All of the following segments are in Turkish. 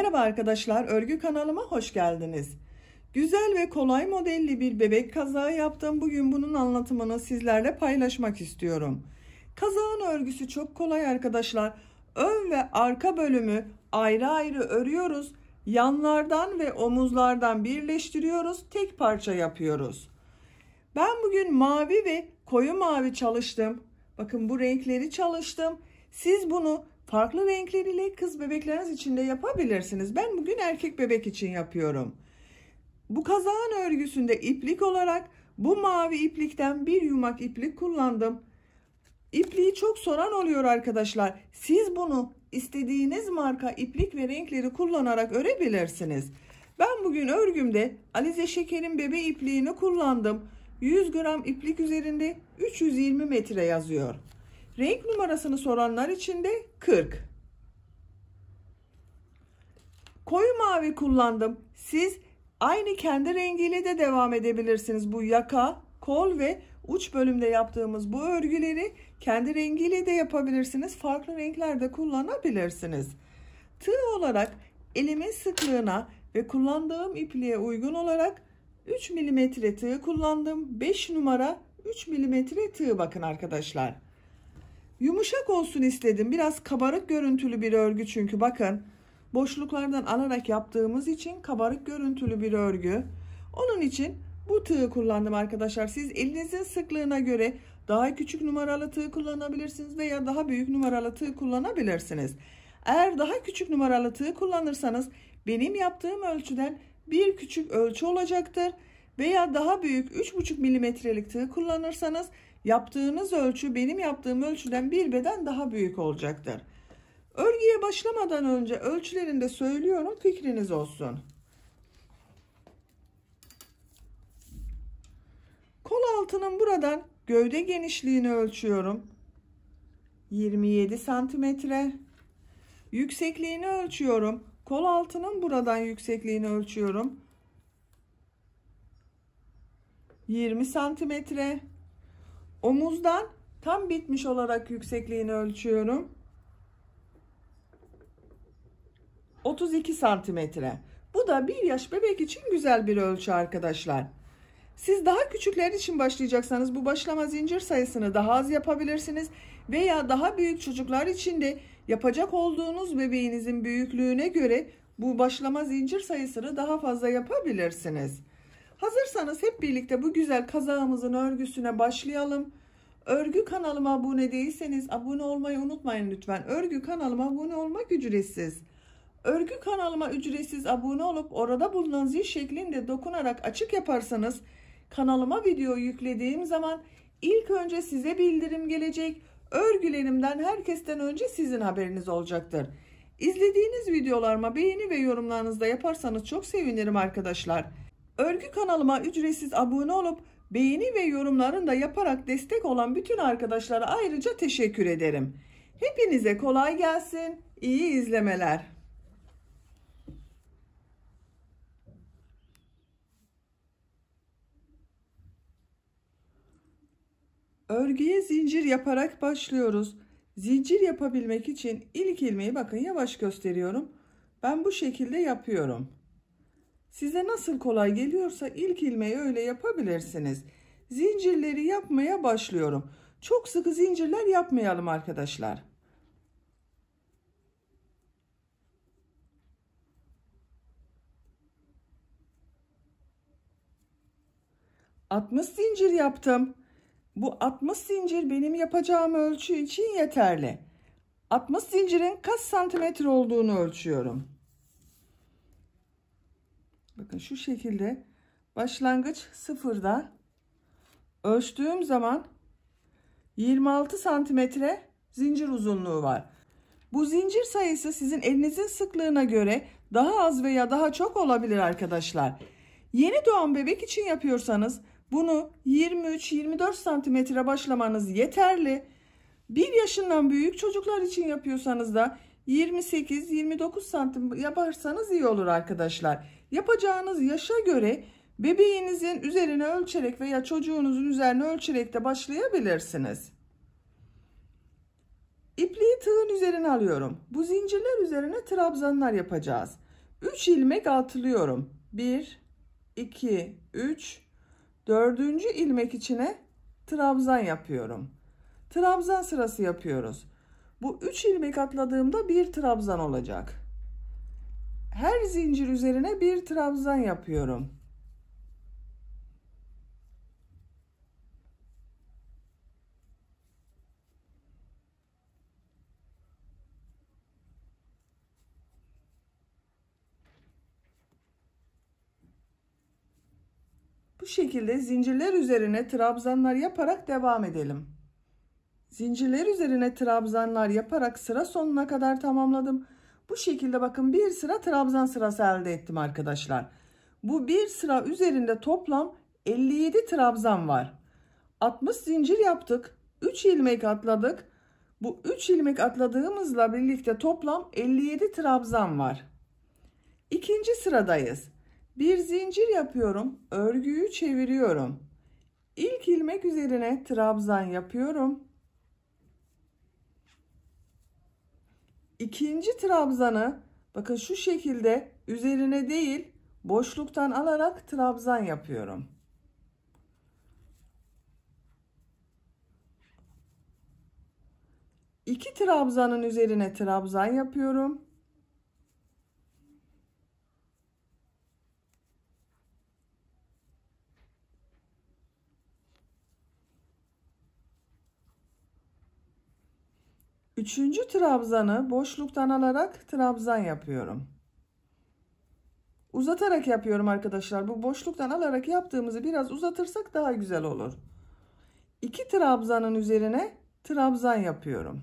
Merhaba arkadaşlar, örgü kanalıma hoş geldiniz. Güzel ve kolay modelli bir bebek kazağı yaptım. Bugün bunun anlatımını sizlerle paylaşmak istiyorum. Kazağın örgüsü çok kolay arkadaşlar. Ön ve arka bölümü ayrı ayrı örüyoruz. Yanlardan ve omuzlardan birleştiriyoruz. Tek parça yapıyoruz. Ben bugün mavi ve koyu mavi çalıştım. Bakın bu renkleri çalıştım. Siz bunu Farklı renkler ile kız bebekleriniz için de yapabilirsiniz. Ben bugün erkek bebek için yapıyorum. Bu kazağın örgüsünde iplik olarak bu mavi iplikten bir yumak iplik kullandım. İpliği çok soran oluyor arkadaşlar. Siz bunu istediğiniz marka iplik ve renkleri kullanarak örebilirsiniz. Ben bugün örgümde Alize Şeker'in bebe ipliğini kullandım. 100 gram iplik üzerinde 320 metre yazıyor. Renk numarasını soranlar için de 40. Koyu mavi kullandım. Siz aynı kendi rengiyle de devam edebilirsiniz. Bu yaka, kol ve uç bölümde yaptığımız bu örgüleri kendi rengiyle de yapabilirsiniz. Farklı renklerde kullanabilirsiniz. Tığ olarak elimin sıklığına ve kullandığım ipliğe uygun olarak 3 mm tığ kullandım. 5 numara 3 mm tığ bakın arkadaşlar. Yumuşak olsun istedim. Biraz kabarık görüntülü bir örgü çünkü bakın. Boşluklardan alarak yaptığımız için kabarık görüntülü bir örgü. Onun için bu tığı kullandım arkadaşlar. Siz elinizin sıklığına göre daha küçük numaralı tığ kullanabilirsiniz veya daha büyük numaralı tığ kullanabilirsiniz. Eğer daha küçük numaralı tığ kullanırsanız benim yaptığım ölçüden bir küçük ölçü olacaktır. Veya daha büyük 3,5 milimetrelik tığ kullanırsanız Yaptığınız ölçü benim yaptığım ölçüden bir beden daha büyük olacaktır. Örgüye başlamadan önce ölçülerinde söylüyorum fikriniz olsun. Kol altının buradan gövde genişliğini ölçüyorum. 27 santimetre. Yüksekliğini ölçüyorum. Kol altının buradan yüksekliğini ölçüyorum. 20 santimetre. Omuzdan tam bitmiş olarak yüksekliğini ölçüyorum. 32 santimetre. Bu da bir yaş bebek için güzel bir ölçü arkadaşlar. Siz daha küçükler için başlayacaksanız bu başlama zincir sayısını daha az yapabilirsiniz veya daha büyük çocuklar için de yapacak olduğunuz bebeğinizin büyüklüğüne göre bu başlama zincir sayısını daha fazla yapabilirsiniz. Hazırsanız hep birlikte bu güzel kazağımızın örgüsüne başlayalım. Örgü kanalıma abone değilseniz abone olmayı unutmayın lütfen. Örgü kanalıma abone olmak ücretsiz. Örgü kanalıma ücretsiz abone olup orada bulunan zil şeklinde dokunarak açık yaparsanız kanalıma video yüklediğim zaman ilk önce size bildirim gelecek. Örgülerimden herkesten önce sizin haberiniz olacaktır. İzlediğiniz videolarıma beğeni ve yorumlarınızda yaparsanız çok sevinirim arkadaşlar. Örgü kanalıma ücretsiz abone olup beğeni ve yorumların da yaparak destek olan bütün arkadaşlara ayrıca teşekkür ederim. Hepinize kolay gelsin. İyi izlemeler. Örgüye zincir yaparak başlıyoruz. Zincir yapabilmek için ilk ilmeği bakın yavaş gösteriyorum. Ben bu şekilde yapıyorum. Size nasıl kolay geliyorsa ilk ilmeği öyle yapabilirsiniz. Zincirleri yapmaya başlıyorum. Çok sıkı zincirler yapmayalım arkadaşlar. Altmış zincir yaptım. Bu 60 zincir benim yapacağım ölçü için yeterli. 60 zincirin kaç santimetre olduğunu ölçüyorum. Bakın şu şekilde başlangıç sıfırda ölçtüğüm zaman 26 santimetre zincir uzunluğu var. Bu zincir sayısı sizin elinizin sıklığına göre daha az veya daha çok olabilir arkadaşlar. Yeni doğan bebek için yapıyorsanız bunu 23-24 santimetre başlamanız yeterli. 1 yaşından büyük çocuklar için yapıyorsanız da 28-29 santim yaparsanız iyi olur arkadaşlar. Yapacağınız yaşa göre bebeğinizin üzerine ölçerek veya çocuğunuzun üzerine ölçerek de başlayabilirsiniz. İpliği tığın üzerine alıyorum. Bu zincirler üzerine trabzanlar yapacağız. 3 ilmek atlıyorum. 1, 2, 3, 4. ilmek içine trabzan yapıyorum. Trabzan sırası yapıyoruz. Bu 3 ilmek atladığımda bir trabzan olacak her zincir üzerine bir trabzan yapıyorum. Bu şekilde zincirler üzerine trabzanlar yaparak devam edelim. Zincirler üzerine trabzanlar yaparak sıra sonuna kadar tamamladım. Bu şekilde bakın bir sıra trabzan sırası elde ettim arkadaşlar. Bu bir sıra üzerinde toplam 57 trabzan var. 60 zincir yaptık. 3 ilmek atladık. Bu 3 ilmek atladığımızla birlikte toplam 57 trabzan var. İkinci sıradayız. Bir zincir yapıyorum. Örgüyü çeviriyorum. İlk ilmek üzerine trabzan yapıyorum. ikinci trabzanı bakın şu şekilde üzerine değil boşluktan alarak trabzan yapıyorum. İki trabzanın üzerine trabzan yapıyorum. Üçüncü trabzanı boşluktan alarak trabzan yapıyorum. Uzatarak yapıyorum arkadaşlar. Bu boşluktan alarak yaptığımızı biraz uzatırsak daha güzel olur. İki trabzanın üzerine trabzan yapıyorum.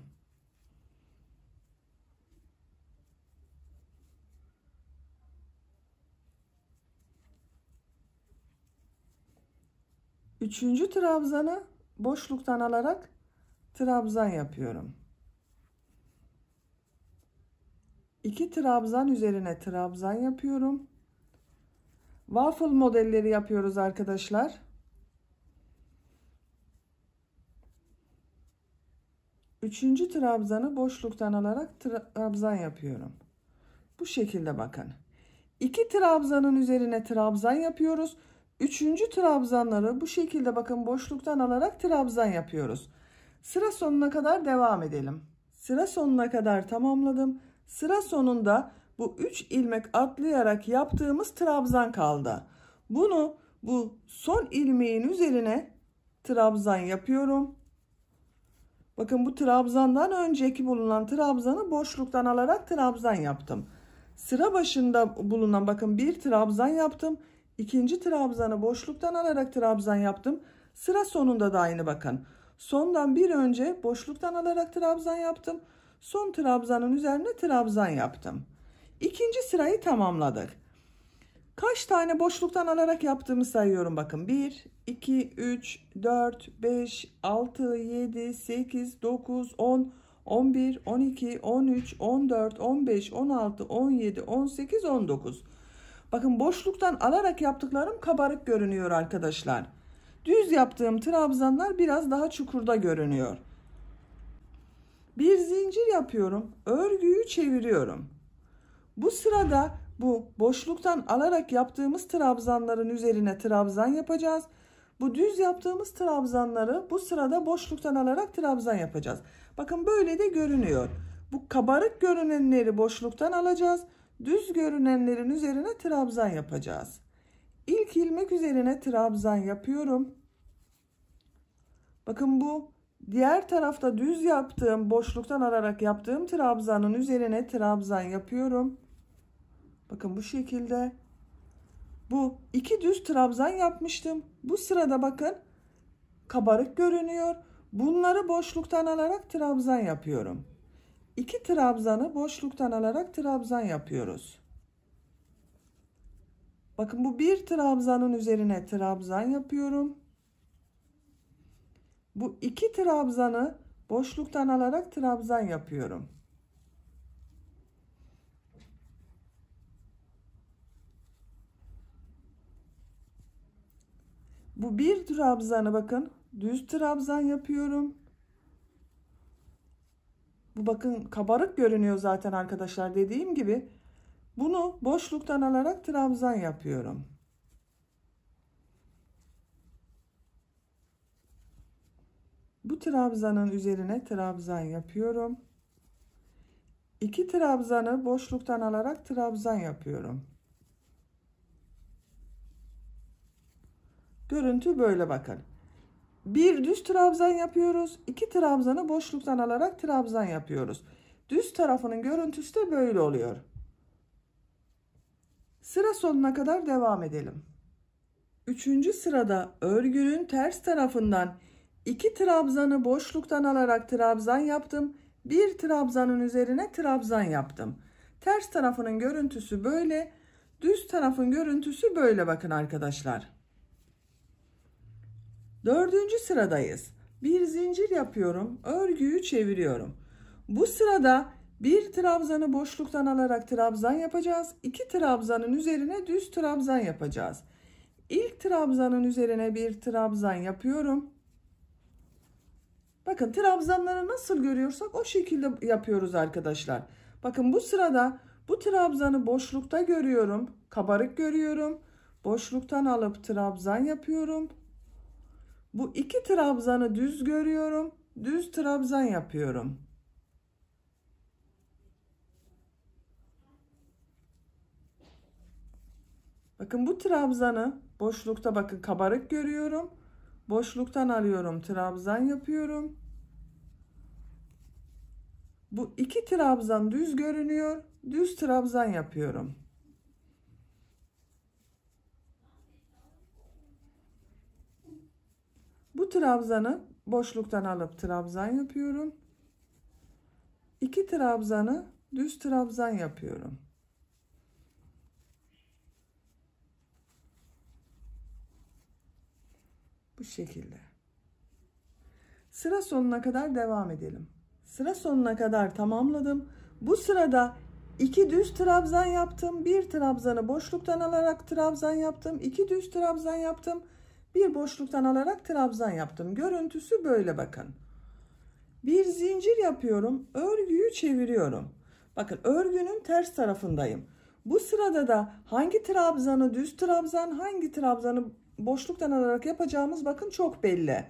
Üçüncü trabzanı boşluktan alarak trabzan yapıyorum. 2 trabzan üzerine trabzan yapıyorum. Waffle modelleri yapıyoruz arkadaşlar. Üçüncü trabzanı boşluktan alarak trabzan yapıyorum. Bu şekilde bakın. İki trabzanın üzerine trabzan yapıyoruz. Üçüncü trabzanları bu şekilde bakın boşluktan alarak trabzan yapıyoruz. Sıra sonuna kadar devam edelim. Sıra sonuna kadar tamamladım. Sıra sonunda bu 3 ilmek atlayarak yaptığımız trabzan kaldı. Bunu bu son ilmeğin üzerine trabzan yapıyorum. Bakın bu trabzandan önceki bulunan trabzanı boşluktan alarak trabzan yaptım. Sıra başında bulunan bakın bir trabzan yaptım. İkinci trabzanı boşluktan alarak trabzan yaptım. Sıra sonunda da aynı bakın. Sondan bir önce boşluktan alarak trabzan yaptım. Son trabzanın üzerine trabzan yaptım. İkinci sırayı tamamladık. Kaç tane boşluktan alarak yaptığımı sayıyorum bakın. 1, 2, 3, 4, 5, 6, 7, 8, 9, 10, 11, 12, 13, 14, 15, 16, 17, 18, 19. Bakın boşluktan alarak yaptıklarım kabarık görünüyor arkadaşlar. Düz yaptığım trabzanlar biraz daha çukurda görünüyor bir zincir yapıyorum. Örgüyü çeviriyorum. Bu sırada bu boşluktan alarak yaptığımız trabzanların üzerine trabzan yapacağız. Bu düz yaptığımız trabzanları bu sırada boşluktan alarak trabzan yapacağız. Bakın böyle de görünüyor. Bu kabarık görünenleri boşluktan alacağız. Düz görünenlerin üzerine trabzan yapacağız. İlk ilmek üzerine trabzan yapıyorum. Bakın bu Diğer tarafta düz yaptığım boşluktan alarak yaptığım trabzanın üzerine trabzan yapıyorum. Bakın bu şekilde. Bu iki düz trabzan yapmıştım. Bu sırada bakın kabarık görünüyor. Bunları boşluktan alarak trabzan yapıyorum. İki trabzanı boşluktan alarak trabzan yapıyoruz. Bakın bu bir trabzanın üzerine trabzan yapıyorum. Bu iki trabzanı boşluktan alarak trabzan yapıyorum. Bu bir trabzanı bakın düz trabzan yapıyorum. Bu bakın kabarık görünüyor zaten arkadaşlar dediğim gibi. Bunu boşluktan alarak trabzan yapıyorum. trabzanın üzerine trabzan yapıyorum. İki trabzanı boşluktan alarak trabzan yapıyorum. Görüntü böyle bakın. Bir düz trabzan yapıyoruz. iki trabzanı boşluktan alarak trabzan yapıyoruz. Düz tarafının görüntüsü de böyle oluyor. Sıra sonuna kadar devam edelim. Üçüncü sırada örgünün ters tarafından İki trabzanı boşluktan alarak trabzan yaptım. Bir trabzanın üzerine trabzan yaptım. Ters tarafının görüntüsü böyle. Düz tarafın görüntüsü böyle bakın arkadaşlar. Dördüncü sıradayız. Bir zincir yapıyorum. Örgüyü çeviriyorum. Bu sırada bir trabzanı boşluktan alarak trabzan yapacağız. İki trabzanın üzerine düz trabzan yapacağız. İlk trabzanın üzerine bir trabzan yapıyorum. Bakın trabzanları nasıl görüyorsak o şekilde yapıyoruz arkadaşlar. Bakın bu sırada bu trabzanı boşlukta görüyorum. Kabarık görüyorum. Boşluktan alıp trabzan yapıyorum. Bu iki trabzanı düz görüyorum. Düz trabzan yapıyorum. Bakın bu trabzanı boşlukta bakın kabarık görüyorum. Boşluktan alıyorum. Trabzan yapıyorum. Bu iki trabzan düz görünüyor. Düz trabzan yapıyorum. Bu trabzanı boşluktan alıp trabzan yapıyorum. İki trabzanı düz trabzan yapıyorum. Bu şekilde. Sıra sonuna kadar devam edelim. Sıra sonuna kadar tamamladım. Bu sırada iki düz trabzan yaptım. Bir trabzanı boşluktan alarak trabzan yaptım. İki düz trabzan yaptım. Bir boşluktan alarak trabzan yaptım. Görüntüsü böyle bakın. Bir zincir yapıyorum. Örgüyü çeviriyorum. Bakın örgünün ters tarafındayım. Bu sırada da hangi trabzanı düz trabzan, hangi trabzanı boşluktan alarak yapacağımız bakın çok belli.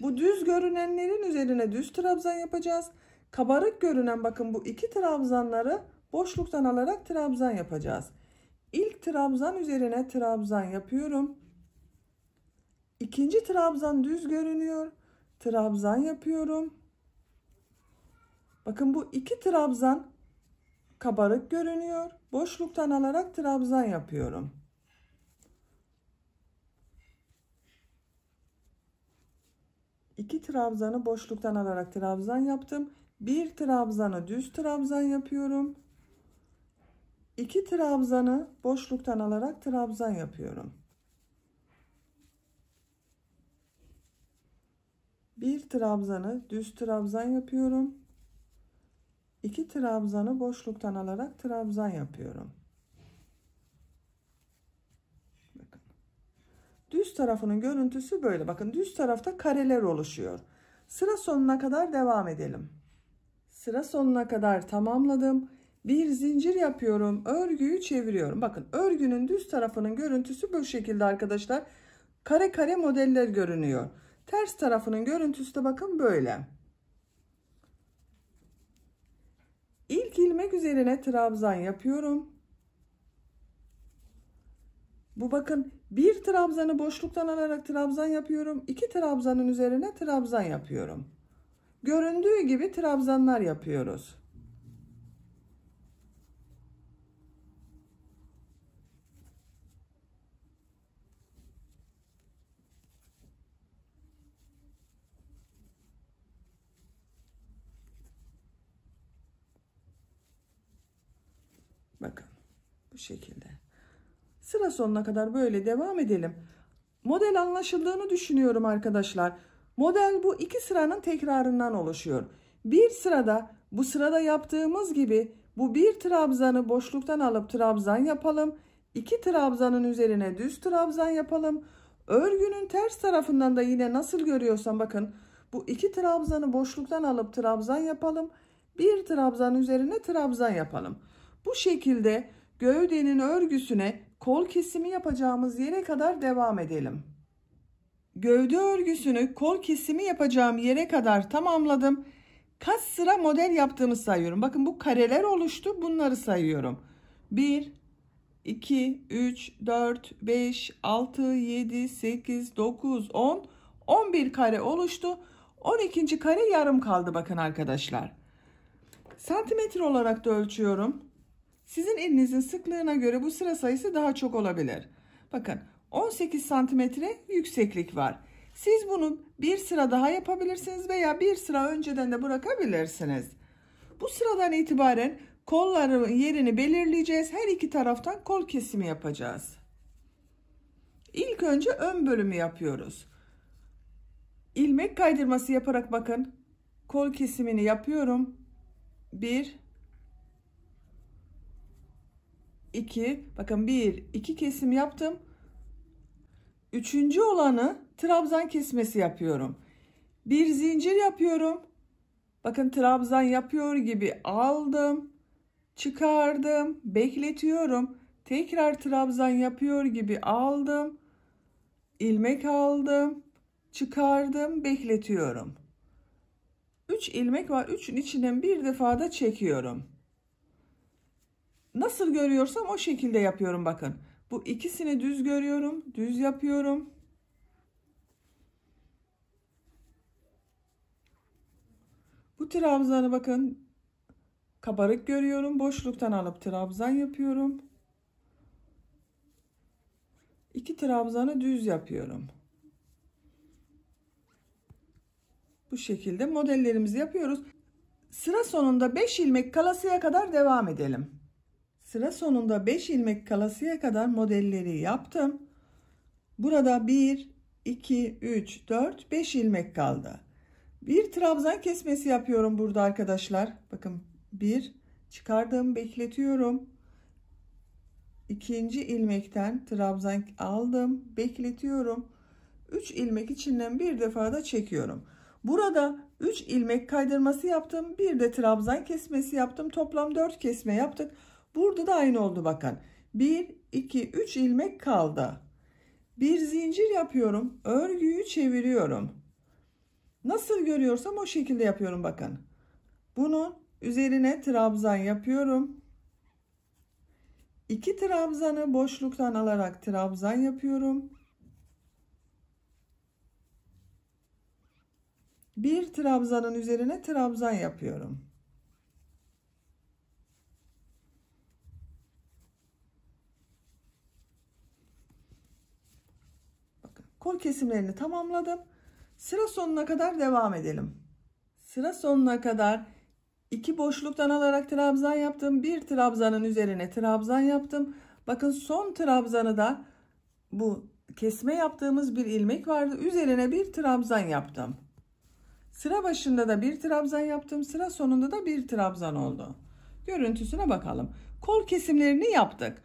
Bu düz görünenlerin üzerine düz trabzan yapacağız. Kabarık görünen bakın bu iki trabzanları boşluktan alarak trabzan yapacağız. İlk trabzan üzerine trabzan yapıyorum. İkinci trabzan düz görünüyor. Trabzan yapıyorum. Bakın bu iki trabzan kabarık görünüyor. Boşluktan alarak trabzan yapıyorum. 2 trabzanı boşluktan alarak trabzan yaptım. 1 trabzanı düz trabzan yapıyorum. 2 trabzanı boşluktan alarak trabzan yapıyorum. 1 trabzanı düz trabzan yapıyorum. 2 trabzanı boşluktan alarak trabzan yapıyorum. Düz tarafının görüntüsü böyle. Bakın düz tarafta kareler oluşuyor. Sıra sonuna kadar devam edelim. Sıra sonuna kadar tamamladım. Bir zincir yapıyorum. Örgüyü çeviriyorum. Bakın örgünün düz tarafının görüntüsü bu şekilde arkadaşlar. Kare kare modeller görünüyor. Ters tarafının görüntüsü de bakın böyle. İlk ilmek üzerine trabzan yapıyorum. Bu bakın bir trabzanı boşluktan alarak trabzan yapıyorum. İki trabzanın üzerine trabzan yapıyorum. Göründüğü gibi trabzanlar yapıyoruz. Bakın bu şekilde. Sıra sonuna kadar böyle devam edelim. Model anlaşıldığını düşünüyorum arkadaşlar. Model bu iki sıranın tekrarından oluşuyor. Bir sırada bu sırada yaptığımız gibi bu bir trabzanı boşluktan alıp trabzan yapalım. İki trabzanın üzerine düz trabzan yapalım. Örgünün ters tarafından da yine nasıl görüyorsam bakın bu iki trabzanı boşluktan alıp trabzan yapalım. Bir trabzan üzerine trabzan yapalım. Bu şekilde gövdenin örgüsüne kol kesimi yapacağımız yere kadar devam edelim. Gövde örgüsünü kol kesimi yapacağım yere kadar tamamladım. Kaç sıra model yaptığımı sayıyorum. Bakın bu kareler oluştu. Bunları sayıyorum. 1 2 3 4 5 6 7 8 9 10 11 kare oluştu. 12. kare yarım kaldı bakın arkadaşlar. Santimetre olarak da ölçüyorum. Sizin elinizin sıklığına göre bu sıra sayısı daha çok olabilir. Bakın 18 santimetre yükseklik var. Siz bunu bir sıra daha yapabilirsiniz veya bir sıra önceden de bırakabilirsiniz. Bu sıradan itibaren kolların yerini belirleyeceğiz. Her iki taraftan kol kesimi yapacağız. İlk önce ön bölümü yapıyoruz. İlmek kaydırması yaparak bakın. Kol kesimini yapıyorum. 1 2 bakın 1 2 kesim yaptım. Üçüncü olanı trabzan kesmesi yapıyorum. Bir zincir yapıyorum. Bakın trabzan yapıyor gibi aldım. Çıkardım. Bekletiyorum. Tekrar trabzan yapıyor gibi aldım. ilmek aldım. Çıkardım. Bekletiyorum. 3 ilmek var. 3'ün içinden bir defada çekiyorum. Nasıl görüyorsam o şekilde yapıyorum bakın. Bu ikisini düz görüyorum. Düz yapıyorum. Bu trabzanı bakın kabarık görüyorum. Boşluktan alıp trabzan yapıyorum. İki trabzanı düz yapıyorum. Bu şekilde modellerimizi yapıyoruz. Sıra sonunda 5 ilmek kalasıya kadar devam edelim. Sıra sonunda 5 ilmek kalasıya kadar modelleri yaptım. Burada 1, 2, 3, 4, 5 ilmek kaldı. Bir trabzan kesmesi yapıyorum burada arkadaşlar. Bakın 1 çıkardım bekletiyorum. İkinci ilmekten trabzan aldım bekletiyorum. 3 ilmek içinden bir defa da çekiyorum. Burada 3 ilmek kaydırması yaptım. Bir de trabzan kesmesi yaptım. Toplam 4 kesme yaptık. Burada da aynı oldu bakın. 1, 2, 3 ilmek kaldı. Bir zincir yapıyorum. Örgüyü çeviriyorum. Nasıl görüyorsam o şekilde yapıyorum bakın. Bunun üzerine trabzan yapıyorum. İki trabzanı boşluktan alarak trabzan yapıyorum. Bir trabzanın üzerine trabzan yapıyorum. kol kesimlerini tamamladım. Sıra sonuna kadar devam edelim. Sıra sonuna kadar iki boşluktan alarak trabzan yaptım. Bir trabzanın üzerine trabzan yaptım. Bakın son trabzanı da bu kesme yaptığımız bir ilmek vardı. Üzerine bir trabzan yaptım. Sıra başında da bir trabzan yaptım. Sıra sonunda da bir trabzan oldu. Görüntüsüne bakalım. Kol kesimlerini yaptık.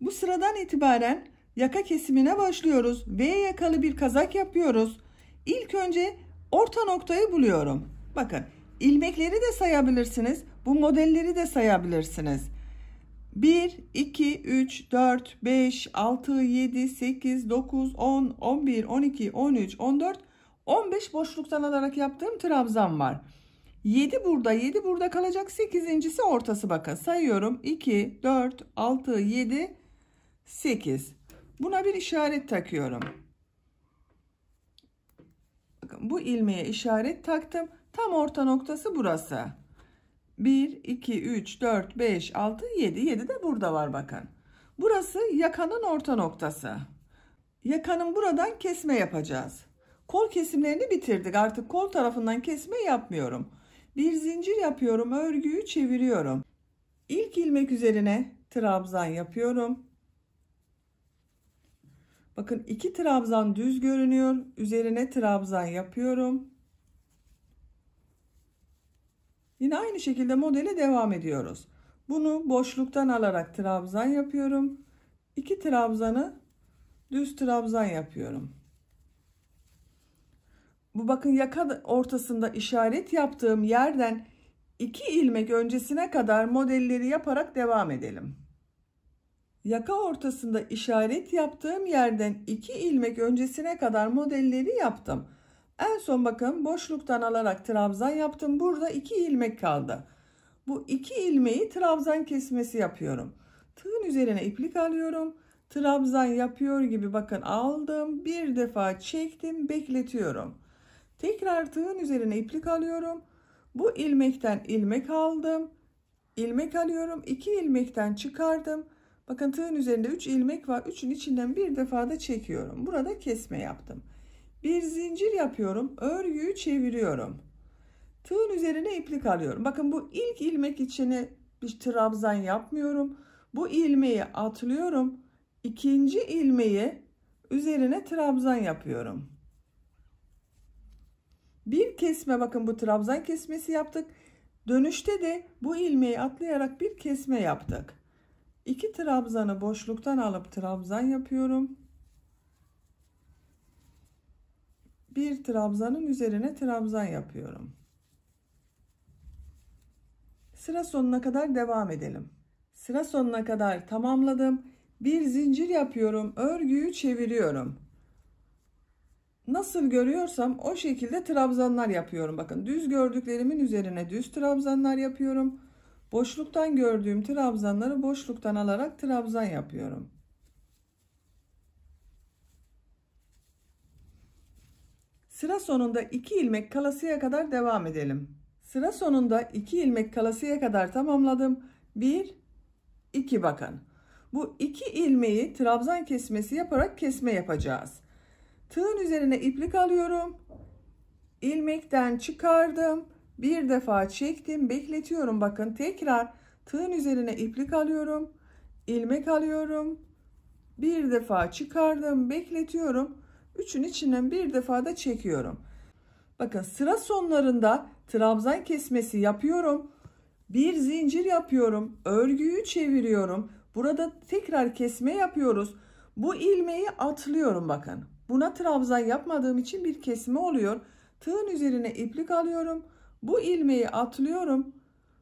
Bu sıradan itibaren Yaka kesimine başlıyoruz. V yakalı bir kazak yapıyoruz. İlk önce orta noktayı buluyorum. Bakın ilmekleri de sayabilirsiniz. Bu modelleri de sayabilirsiniz. 1, 2, 3, 4, 5, 6, 7, 8, 9, 10, 11, 12, 13, 14, 15 boşluktan alarak yaptığım trabzan var. 7 burada 7 burada kalacak 8.si ortası bakın sayıyorum 2 4 6 7 8 Buna bir işaret takıyorum. Bakın bu ilmeğe işaret taktım. Tam orta noktası burası. 1, 2, 3, 4, 5, 6, 7. 7 de burada var bakın. Burası yakanın orta noktası. Yakanın buradan kesme yapacağız. Kol kesimlerini bitirdik. Artık kol tarafından kesme yapmıyorum. Bir zincir yapıyorum. Örgüyü çeviriyorum. İlk ilmek üzerine trabzan yapıyorum. Bakın iki trabzan düz görünüyor. Üzerine trabzan yapıyorum. Yine aynı şekilde modele devam ediyoruz. Bunu boşluktan alarak trabzan yapıyorum. İki trabzanı düz trabzan yapıyorum. Bu bakın yaka ortasında işaret yaptığım yerden 2 ilmek öncesine kadar modelleri yaparak devam edelim. Yaka ortasında işaret yaptığım yerden 2 ilmek öncesine kadar modelleri yaptım. En son bakın boşluktan alarak trabzan yaptım. Burada 2 ilmek kaldı. Bu 2 ilmeği trabzan kesmesi yapıyorum. Tığın üzerine iplik alıyorum. Trabzan yapıyor gibi bakın aldım. Bir defa çektim bekletiyorum. Tekrar tığın üzerine iplik alıyorum. Bu ilmekten ilmek aldım. İlmek alıyorum. 2 ilmekten çıkardım Bakın tığın üzerinde 3 ilmek var. 3'ün içinden bir defada çekiyorum. Burada kesme yaptım. Bir zincir yapıyorum. Örgüyü çeviriyorum. Tığın üzerine iplik alıyorum. Bakın bu ilk ilmek içine bir trabzan yapmıyorum. Bu ilmeği atlıyorum. İkinci ilmeği üzerine trabzan yapıyorum. Bir kesme bakın bu trabzan kesmesi yaptık. Dönüşte de bu ilmeği atlayarak bir kesme yaptık. 2 trabzanı boşluktan alıp trabzan yapıyorum. Bir trabzanın üzerine trabzan yapıyorum. Sıra sonuna kadar devam edelim. Sıra sonuna kadar tamamladım. Bir zincir yapıyorum. Örgüyü çeviriyorum. Nasıl görüyorsam o şekilde trabzanlar yapıyorum. Bakın düz gördüklerimin üzerine düz trabzanlar yapıyorum. Boşluktan gördüğüm trabzanları boşluktan alarak trabzan yapıyorum. Sıra sonunda 2 ilmek kalasıya kadar devam edelim. Sıra sonunda 2 ilmek kalasıya kadar tamamladım. 1 2 bakın. Bu 2 ilmeği trabzan kesmesi yaparak kesme yapacağız. Tığın üzerine iplik alıyorum. İlmekten çıkardım. Bir defa çektim bekletiyorum. Bakın tekrar tığın üzerine iplik alıyorum. ilmek alıyorum. Bir defa çıkardım bekletiyorum. Üçün içinden bir defa da çekiyorum. Bakın sıra sonlarında trabzan kesmesi yapıyorum. Bir zincir yapıyorum. Örgüyü çeviriyorum. Burada tekrar kesme yapıyoruz. Bu ilmeği atlıyorum bakın. Buna trabzan yapmadığım için bir kesme oluyor. Tığın üzerine iplik alıyorum. Bu ilmeği atlıyorum.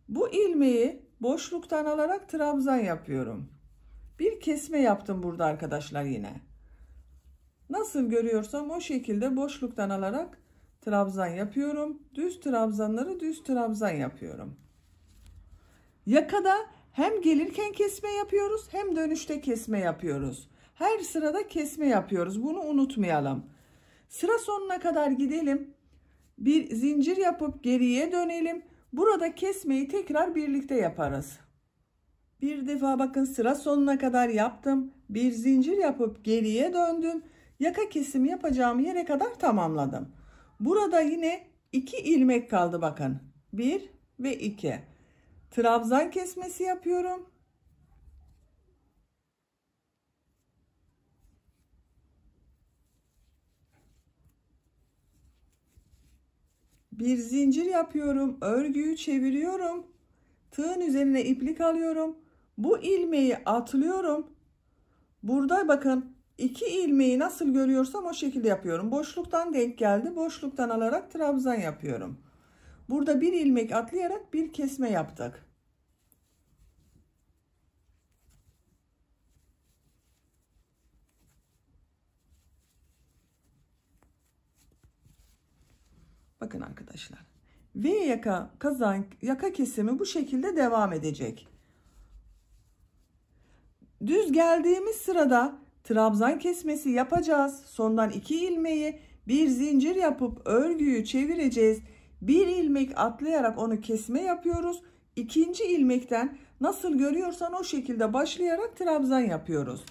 Bu ilmeği boşluktan alarak trabzan yapıyorum. Bir kesme yaptım burada arkadaşlar yine. Nasıl görüyorsam o şekilde boşluktan alarak trabzan yapıyorum. Düz trabzanları düz trabzan yapıyorum. Yakada hem gelirken kesme yapıyoruz hem dönüşte kesme yapıyoruz. Her sırada kesme yapıyoruz. Bunu unutmayalım. Sıra sonuna kadar gidelim bir zincir yapıp geriye dönelim. Burada kesmeyi tekrar birlikte yaparız. Bir defa bakın sıra sonuna kadar yaptım. Bir zincir yapıp geriye döndüm. Yaka kesimi yapacağım yere kadar tamamladım. Burada yine 2 ilmek kaldı bakın. 1 ve 2. Trabzan kesmesi yapıyorum. bir zincir yapıyorum örgüyü çeviriyorum tığın üzerine iplik alıyorum bu ilmeği atlıyorum burada bakın iki ilmeği nasıl görüyorsam o şekilde yapıyorum boşluktan denk geldi boşluktan alarak trabzan yapıyorum burada bir ilmek atlayarak bir kesme yaptık Bakın arkadaşlar. V yaka kazan yaka kesimi bu şekilde devam edecek. Düz geldiğimiz sırada trabzan kesmesi yapacağız. Sondan iki ilmeği bir zincir yapıp örgüyü çevireceğiz. Bir ilmek atlayarak onu kesme yapıyoruz. İkinci ilmekten nasıl görüyorsan o şekilde başlayarak trabzan yapıyoruz.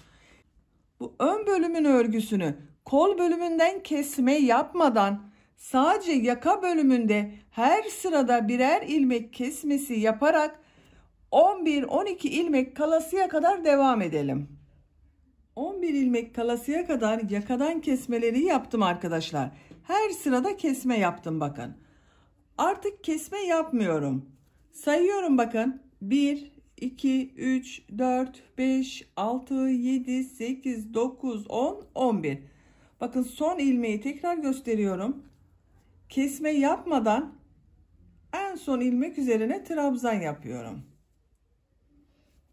Bu ön bölümün örgüsünü kol bölümünden kesme yapmadan sadece yaka bölümünde her sırada birer ilmek kesmesi yaparak 11-12 ilmek kalasıya kadar devam edelim. 11 ilmek kalasıya kadar yakadan kesmeleri yaptım arkadaşlar. Her sırada kesme yaptım bakın. Artık kesme yapmıyorum. Sayıyorum bakın. 1, 2, 3, 4, 5, 6, 7, 8, 9, 10, 11. Bakın son ilmeği tekrar gösteriyorum kesme yapmadan en son ilmek üzerine trabzan yapıyorum.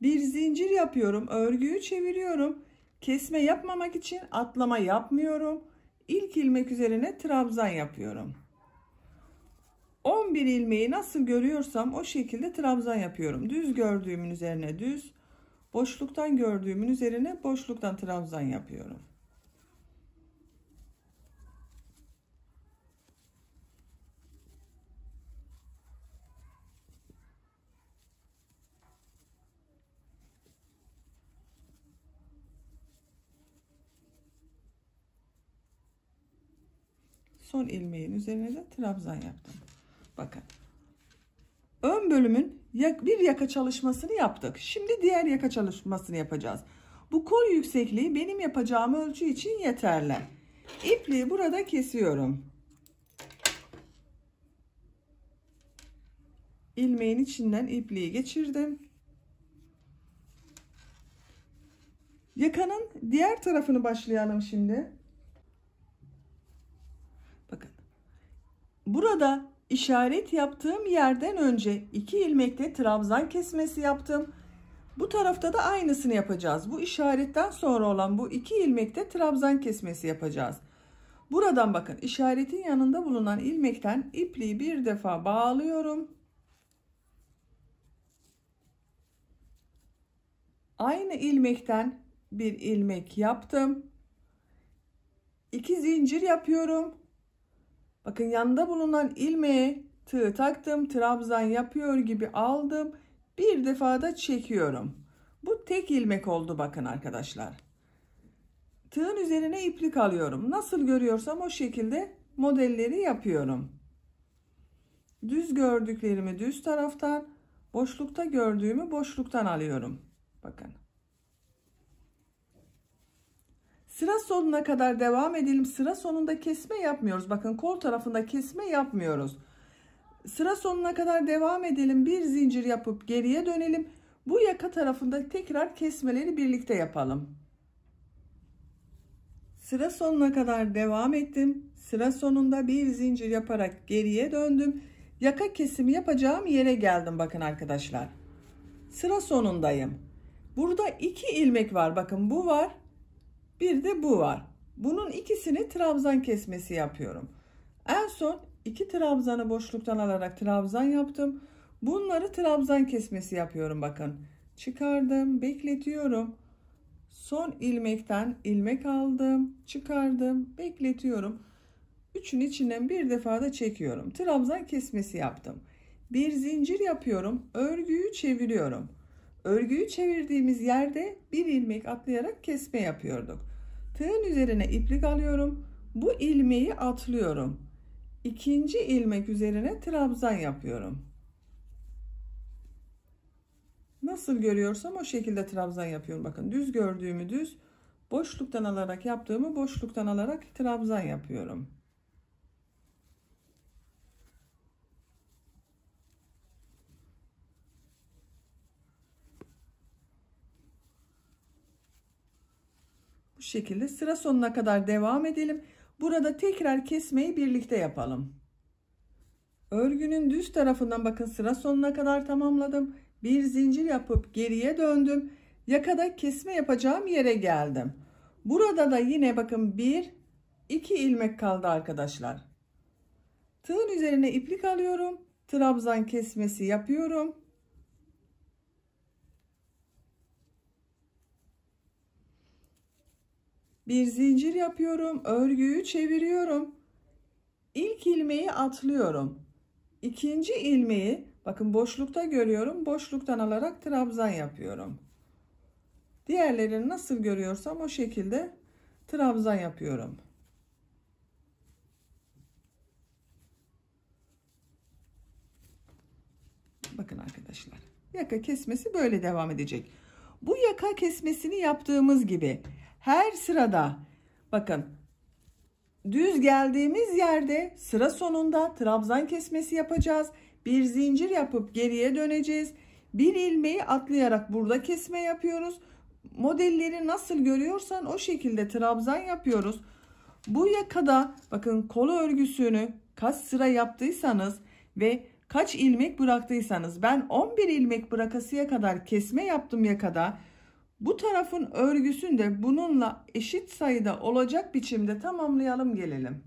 Bir zincir yapıyorum. Örgüyü çeviriyorum. Kesme yapmamak için atlama yapmıyorum. İlk ilmek üzerine trabzan yapıyorum. 11 ilmeği nasıl görüyorsam o şekilde trabzan yapıyorum. Düz gördüğümün üzerine düz, boşluktan gördüğümün üzerine boşluktan trabzan yapıyorum. son ilmeğin üzerine de trabzan yaptım. Bakın. Ön bölümün bir yaka çalışmasını yaptık. Şimdi diğer yaka çalışmasını yapacağız. Bu kol yüksekliği benim yapacağım ölçü için yeterli. İpliği burada kesiyorum. ilmeğin içinden ipliği geçirdim. Yakanın diğer tarafını başlayalım şimdi. Burada işaret yaptığım yerden önce iki ilmekte trabzan kesmesi yaptım. Bu tarafta da aynısını yapacağız. Bu işaretten sonra olan bu iki ilmekte trabzan kesmesi yapacağız. Buradan bakın işaretin yanında bulunan ilmekten ipliği bir defa bağlıyorum. Aynı ilmekten bir ilmek yaptım. İki zincir yapıyorum. Bakın yanında bulunan ilmeğe tığ taktım. Trabzan yapıyor gibi aldım. Bir defada çekiyorum. Bu tek ilmek oldu bakın arkadaşlar. Tığın üzerine iplik alıyorum. Nasıl görüyorsam o şekilde modelleri yapıyorum. Düz gördüklerimi düz taraftan, boşlukta gördüğümü boşluktan alıyorum. Bakın. Sıra sonuna kadar devam edelim. Sıra sonunda kesme yapmıyoruz. Bakın kol tarafında kesme yapmıyoruz. Sıra sonuna kadar devam edelim. Bir zincir yapıp geriye dönelim. Bu yaka tarafında tekrar kesmeleri birlikte yapalım. Sıra sonuna kadar devam ettim. Sıra sonunda bir zincir yaparak geriye döndüm. Yaka kesimi yapacağım yere geldim bakın arkadaşlar. Sıra sonundayım. Burada iki ilmek var bakın bu var. Bir de bu var. Bunun ikisini trabzan kesmesi yapıyorum. En son iki trabzanı boşluktan alarak trabzan yaptım. Bunları trabzan kesmesi yapıyorum bakın. Çıkardım, bekletiyorum. Son ilmekten ilmek aldım, çıkardım, bekletiyorum. Üçün içinden bir defa da çekiyorum. Trabzan kesmesi yaptım. Bir zincir yapıyorum, örgüyü çeviriyorum. Örgüyü çevirdiğimiz yerde bir ilmek atlayarak kesme yapıyorduk tığın üzerine iplik alıyorum. Bu ilmeği atlıyorum. İkinci ilmek üzerine trabzan yapıyorum. Nasıl görüyorsam o şekilde trabzan yapıyorum. Bakın düz gördüğümü düz, boşluktan alarak yaptığımı boşluktan alarak trabzan yapıyorum. şekilde sıra sonuna kadar devam edelim. Burada tekrar kesmeyi birlikte yapalım. Örgünün düz tarafından bakın sıra sonuna kadar tamamladım. Bir zincir yapıp geriye döndüm. Yakada kesme yapacağım yere geldim. Burada da yine bakın bir, iki ilmek kaldı arkadaşlar. Tığın üzerine iplik alıyorum. Trabzan kesmesi yapıyorum. bir zincir yapıyorum örgüyü çeviriyorum ilk ilmeği atlıyorum ikinci ilmeği bakın boşlukta görüyorum boşluktan alarak trabzan yapıyorum diğerlerini nasıl görüyorsam o şekilde trabzan yapıyorum bakın arkadaşlar yaka kesmesi böyle devam edecek bu yaka kesmesini yaptığımız gibi her sırada bakın düz geldiğimiz yerde sıra sonunda trabzan kesmesi yapacağız. Bir zincir yapıp geriye döneceğiz. Bir ilmeği atlayarak burada kesme yapıyoruz. Modelleri nasıl görüyorsan o şekilde trabzan yapıyoruz. Bu yakada bakın kolu örgüsünü kaç sıra yaptıysanız ve kaç ilmek bıraktıysanız ben 11 ilmek bırakasıya kadar kesme yaptım yakada bu tarafın örgüsünü de bununla eşit sayıda olacak biçimde tamamlayalım gelelim.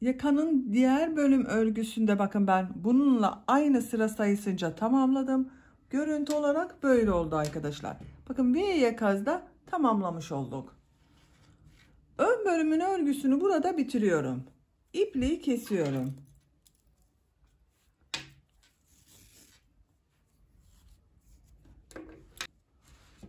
Yakanın diğer bölüm örgüsünde bakın ben bununla aynı sıra sayısınca tamamladım. Görüntü olarak böyle oldu arkadaşlar. Bakın bir yakazda tamamlamış olduk. Ön bölümün örgüsünü burada bitiriyorum. İpliği kesiyorum.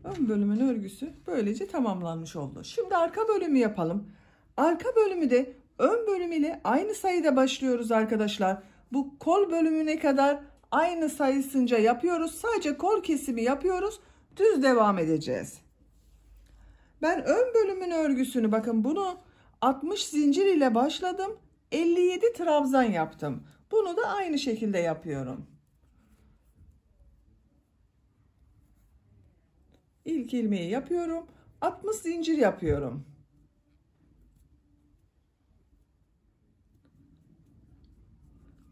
Ön bölümün örgüsü böylece tamamlanmış oldu. Şimdi arka bölümü yapalım. Arka bölümü de ön bölüm ile aynı sayıda başlıyoruz arkadaşlar. Bu kol bölümüne kadar aynı sayısınca yapıyoruz. Sadece kol kesimi yapıyoruz. Düz devam edeceğiz. Ben ön bölümün örgüsünü bakın bunu 60 zincir ile başladım. 57 trabzan yaptım. Bunu da aynı şekilde yapıyorum. ilk ilmeği yapıyorum 60 zincir yapıyorum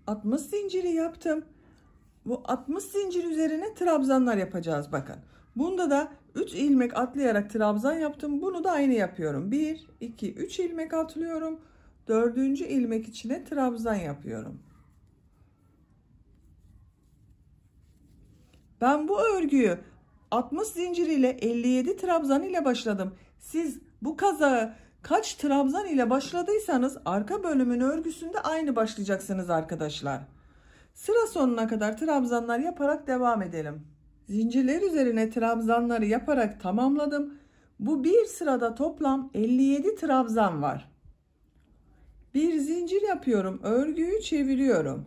60 zinciri yaptım bu 60 zincir üzerine trabzanlar yapacağız bakın bunda da 3 ilmek atlayarak trabzan yaptım bunu da aynı yapıyorum 1 2 3 ilmek atlıyorum dördüncü ilmek içine trabzan yapıyorum ben bu örgüyü 60 zinciriyle 57 trabzan ile başladım. Siz bu kazağı kaç trabzan ile başladıysanız arka bölümün örgüsünde aynı başlayacaksınız arkadaşlar. Sıra sonuna kadar trabzanlar yaparak devam edelim. Zincirler üzerine trabzanları yaparak tamamladım. Bu bir sırada toplam 57 trabzan var. Bir zincir yapıyorum. Örgüyü çeviriyorum.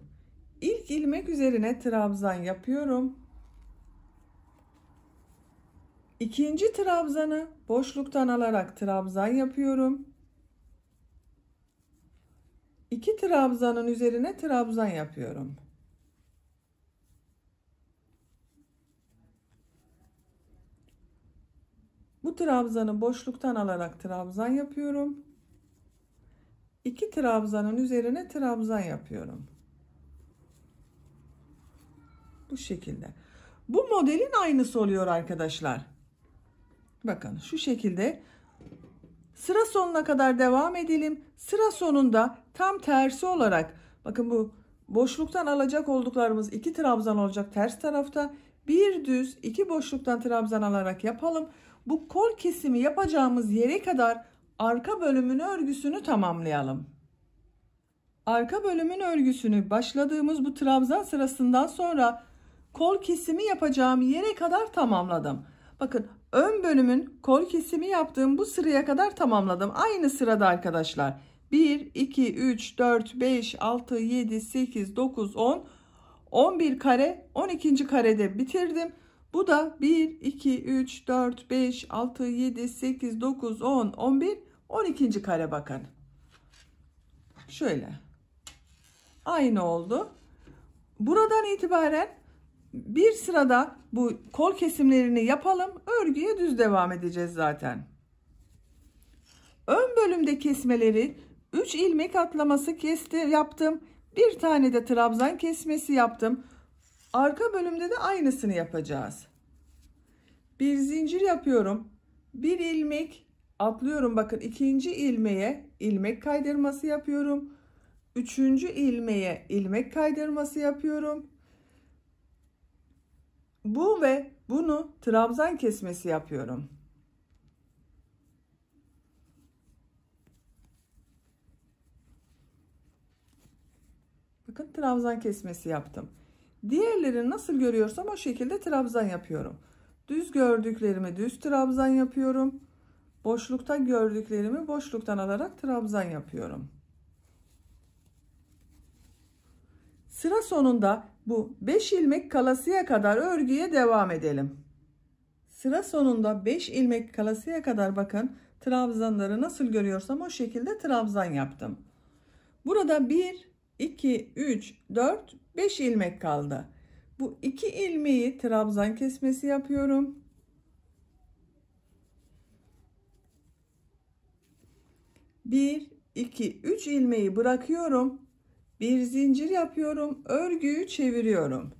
İlk ilmek üzerine trabzan yapıyorum. İkinci trabzanı boşluktan alarak trabzan yapıyorum. İki trabzanın üzerine trabzan yapıyorum. Bu trabzanı boşluktan alarak trabzan yapıyorum. İki trabzanın üzerine trabzan yapıyorum. Bu şekilde. Bu modelin aynısı oluyor arkadaşlar. Bakın şu şekilde sıra sonuna kadar devam edelim. Sıra sonunda tam tersi olarak bakın bu boşluktan alacak olduklarımız iki trabzan olacak ters tarafta. Bir düz iki boşluktan trabzan alarak yapalım. Bu kol kesimi yapacağımız yere kadar arka bölümün örgüsünü tamamlayalım. Arka bölümün örgüsünü başladığımız bu trabzan sırasından sonra kol kesimi yapacağım yere kadar tamamladım. Bakın Ön bölümün kol kesimi yaptığım bu sıraya kadar tamamladım. Aynı sırada arkadaşlar. 1, 2, 3, 4, 5, 6, 7, 8, 9, 10, 11 kare 12. karede bitirdim. Bu da 1, 2, 3, 4, 5, 6, 7, 8, 9, 10, 11, 12. kare bakın. Şöyle. Aynı oldu. Buradan itibaren bir sırada bu kol kesimlerini yapalım. Örgüye düz devam edeceğiz zaten. Ön bölümde kesmeleri 3 ilmek atlaması kesti yaptım. Bir tane de trabzan kesmesi yaptım. Arka bölümde de aynısını yapacağız. Bir zincir yapıyorum. Bir ilmek atlıyorum. Bakın ikinci ilmeğe ilmek kaydırması yapıyorum. Üçüncü ilmeğe ilmek kaydırması yapıyorum. Bu ve bunu trabzan kesmesi yapıyorum. Bakın trabzan kesmesi yaptım. Diğerleri nasıl görüyorsam o şekilde trabzan yapıyorum. Düz gördüklerimi düz trabzan yapıyorum. Boşlukta gördüklerimi boşluktan alarak trabzan yapıyorum. Sıra sonunda bu 5 ilmek kalasıya kadar örgüye devam edelim. Sıra sonunda 5 ilmek kalasıya kadar bakın trabzanları nasıl görüyorsam o şekilde trabzan yaptım. Burada 1, 2, 3, 4, 5 ilmek kaldı. Bu iki ilmeği trabzan kesmesi yapıyorum. Bir, iki, üç ilmeği bırakıyorum bir zincir yapıyorum örgüyü çeviriyorum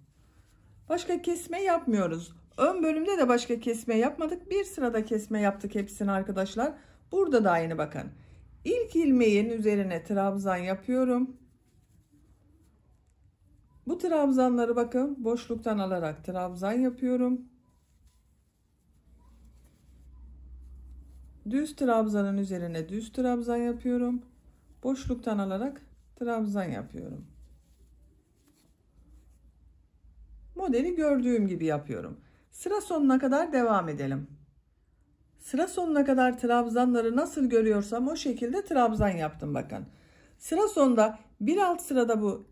başka kesme yapmıyoruz ön bölümde de başka kesme yapmadık bir sırada kesme yaptık hepsini arkadaşlar burada da aynı bakın ilk ilmeğin üzerine trabzan yapıyorum bu trabzanları bakın boşluktan alarak trabzan yapıyorum düz trabzanın üzerine düz trabzan yapıyorum boşluktan alarak trabzan yapıyorum. Modeli gördüğüm gibi yapıyorum. Sıra sonuna kadar devam edelim. Sıra sonuna kadar trabzanları nasıl görüyorsam o şekilde trabzan yaptım bakın. Sıra sonunda bir alt sırada bu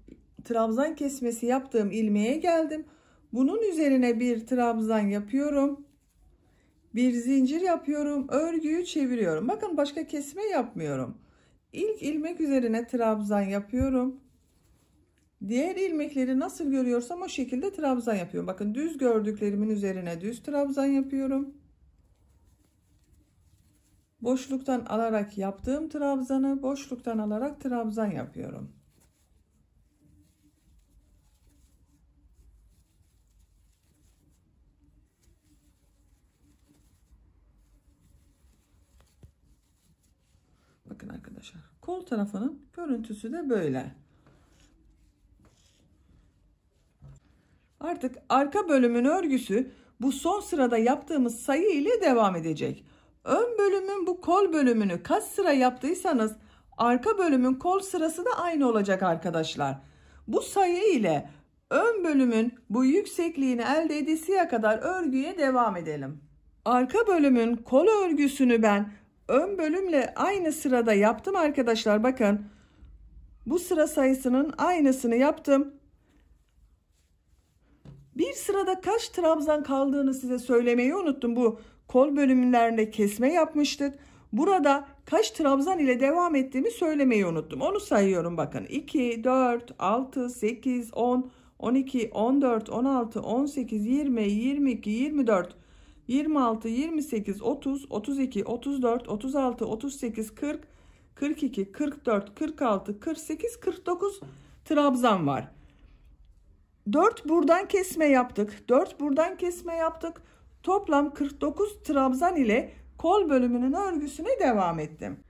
trabzan kesmesi yaptığım ilmeğe geldim. Bunun üzerine bir trabzan yapıyorum. Bir zincir yapıyorum. Örgüyü çeviriyorum. Bakın başka kesme yapmıyorum. İlk ilmek üzerine trabzan yapıyorum. Diğer ilmekleri nasıl görüyorsam o şekilde trabzan yapıyorum. Bakın düz gördüklerimin üzerine düz trabzan yapıyorum. Boşluktan alarak yaptığım trabzanı boşluktan alarak trabzan yapıyorum. Kol tarafının görüntüsü de böyle. Artık arka bölümün örgüsü bu son sırada yaptığımız sayı ile devam edecek. Ön bölümün bu kol bölümünü kaç sıra yaptıysanız arka bölümün kol sırası da aynı olacak arkadaşlar. Bu sayı ile ön bölümün bu yüksekliğini elde edesiye kadar örgüye devam edelim. Arka bölümün kol örgüsünü ben ön bölümle aynı sırada yaptım arkadaşlar. Bakın bu sıra sayısının aynısını yaptım. Bir sırada kaç trabzan kaldığını size söylemeyi unuttum. Bu kol bölümlerinde kesme yapmıştık. Burada kaç trabzan ile devam ettiğimi söylemeyi unuttum. Onu sayıyorum bakın. 2, 4, 6, 8, 10, 12, 14, 16, 18, 20, 22, 24, 26, 28, 30, 32, 34, 36, 38, 40, 42, 44, 46, 48, 49 trabzan var. 4 buradan kesme yaptık. 4 buradan kesme yaptık. Toplam 49 trabzan ile kol bölümünün örgüsüne devam ettim.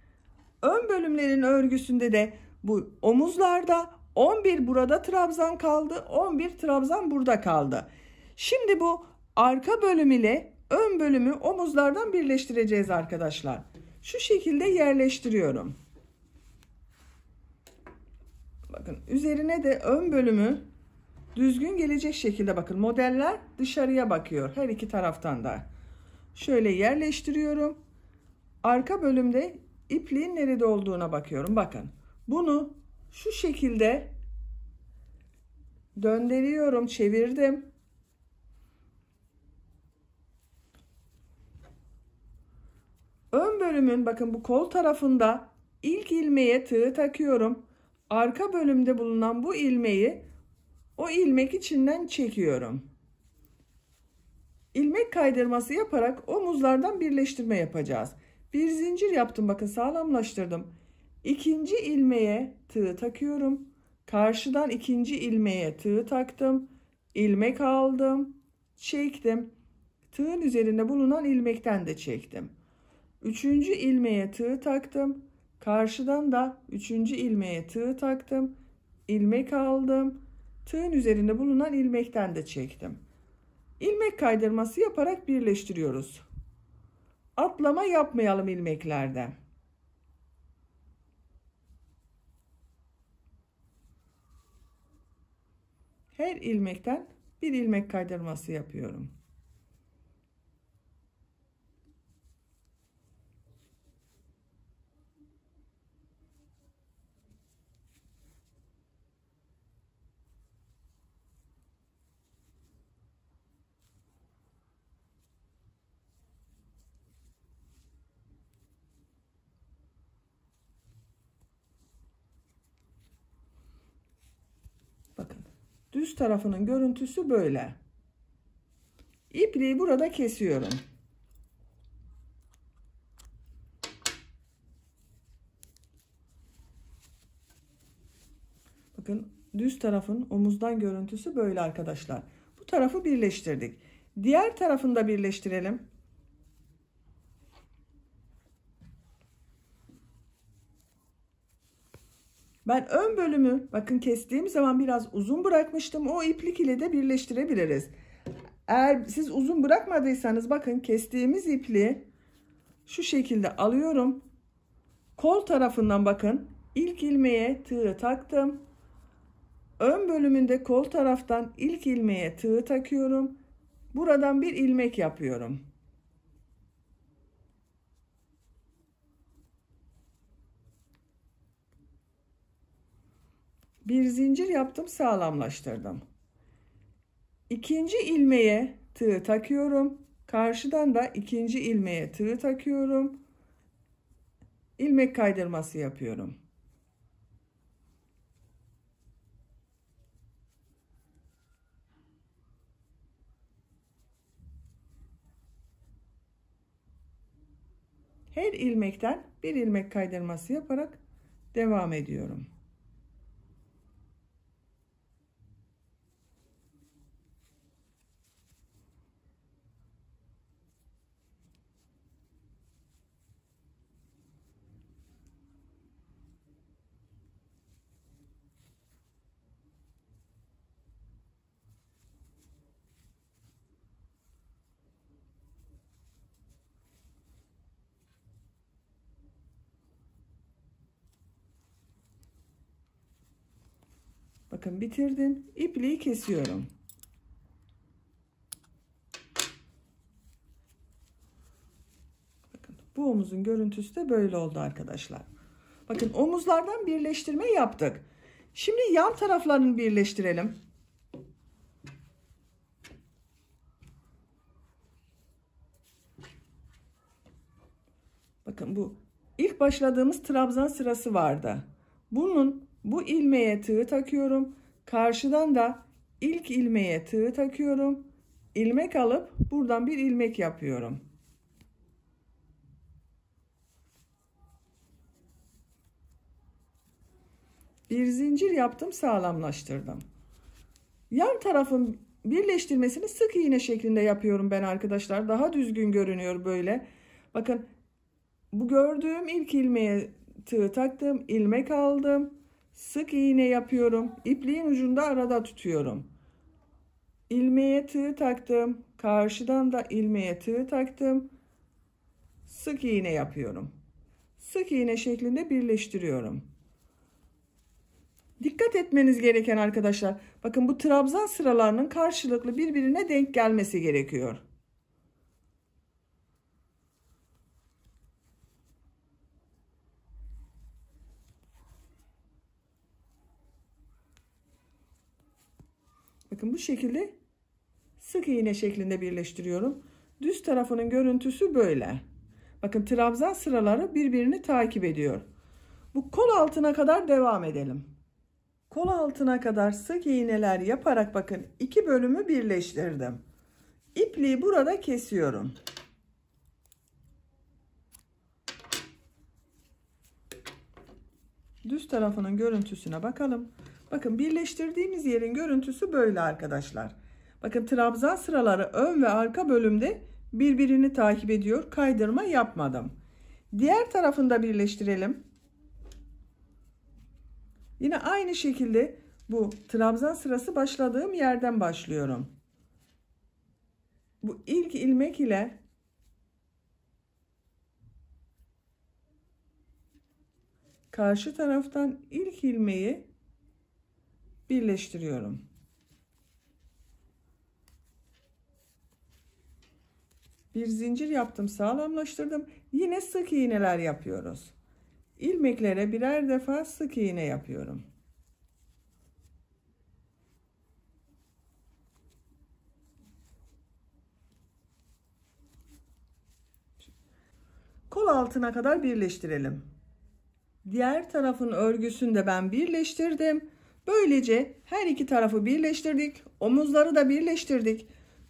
Ön bölümlerin örgüsünde de bu omuzlarda 11 burada trabzan kaldı. 11 trabzan burada kaldı. Şimdi bu arka bölüm ile Ön bölümü omuzlardan birleştireceğiz arkadaşlar. Şu şekilde yerleştiriyorum. Bakın üzerine de ön bölümü düzgün gelecek şekilde bakın modeller dışarıya bakıyor her iki taraftan da. Şöyle yerleştiriyorum. Arka bölümde ipliğin nerede olduğuna bakıyorum. Bakın bunu şu şekilde döndürüyorum çevirdim. Ön bölümün bakın bu kol tarafında ilk ilmeğe tığı takıyorum. Arka bölümde bulunan bu ilmeği o ilmek içinden çekiyorum. İlmek kaydırması yaparak omuzlardan birleştirme yapacağız. Bir zincir yaptım bakın sağlamlaştırdım. İkinci ilmeğe tığı takıyorum. Karşıdan ikinci ilmeğe tığı taktım. ilmek aldım. Çektim. Tığın üzerinde bulunan ilmekten de çektim. Üçüncü ilmeğe tığ taktım. Karşıdan da üçüncü ilmeğe tığ taktım. İlmek aldım. Tığın üzerinde bulunan ilmekten de çektim. İlmek kaydırması yaparak birleştiriyoruz. Atlama yapmayalım ilmeklerde. Her ilmekten bir ilmek kaydırması yapıyorum. üst tarafının görüntüsü böyle. İpliği burada kesiyorum. Bakın düz tarafın omuzdan görüntüsü böyle arkadaşlar. Bu tarafı birleştirdik. Diğer tarafını da birleştirelim. Ben ön bölümü bakın kestiğim zaman biraz uzun bırakmıştım. O iplik ile de birleştirebiliriz. Eğer siz uzun bırakmadıysanız bakın kestiğimiz ipliği şu şekilde alıyorum. Kol tarafından bakın ilk ilmeğe tığı taktım. Ön bölümünde kol taraftan ilk ilmeğe tığı takıyorum. Buradan bir ilmek yapıyorum. bir zincir yaptım sağlamlaştırdım. İkinci ilmeğe tığ takıyorum. Karşıdan da ikinci ilmeğe tığ takıyorum. ilmek kaydırması yapıyorum. Her ilmekten bir ilmek kaydırması yaparak devam ediyorum. bakın bitirdim. İpliği kesiyorum. Bakın bu omuzun görüntüsü de böyle oldu arkadaşlar. Bakın omuzlardan birleştirme yaptık. Şimdi yan taraflarını birleştirelim. Bakın bu ilk başladığımız trabzan sırası vardı. Bunun bu ilmeğe tığı takıyorum. Karşıdan da ilk ilmeğe tığ takıyorum. İlmek alıp buradan bir ilmek yapıyorum. Bir zincir yaptım sağlamlaştırdım. Yan tarafın birleştirmesini sık iğne şeklinde yapıyorum ben arkadaşlar. Daha düzgün görünüyor böyle. Bakın bu gördüğüm ilk ilmeğe tığ taktım. ilmek aldım. Sık iğne yapıyorum. İpliğin ucunda arada tutuyorum. Ilmeğe tığ taktım. Karşıdan da ilmeğe tığ taktım. Sık iğne yapıyorum. Sık iğne şeklinde birleştiriyorum. Dikkat etmeniz gereken arkadaşlar. Bakın bu trabzan sıralarının karşılıklı birbirine denk gelmesi gerekiyor. Bakın bu şekilde sık iğne şeklinde birleştiriyorum. Düz tarafının görüntüsü böyle. Bakın trabzan sıraları birbirini takip ediyor. Bu kol altına kadar devam edelim. Kol altına kadar sık iğneler yaparak bakın iki bölümü birleştirdim. İpliği burada kesiyorum. Düz tarafının görüntüsüne bakalım. Bakın birleştirdiğimiz yerin görüntüsü böyle arkadaşlar. Bakın trabzan sıraları ön ve arka bölümde birbirini takip ediyor. Kaydırma yapmadım. Diğer tarafında birleştirelim. Yine aynı şekilde bu trabzan sırası başladığım yerden başlıyorum. Bu ilk ilmek ile karşı taraftan ilk ilmeği birleştiriyorum. Bir zincir yaptım sağlamlaştırdım. Yine sık iğneler yapıyoruz. İlmeklere birer defa sık iğne yapıyorum. Kol altına kadar birleştirelim. Diğer tarafın örgüsünü de ben birleştirdim. Böylece her iki tarafı birleştirdik. Omuzları da birleştirdik.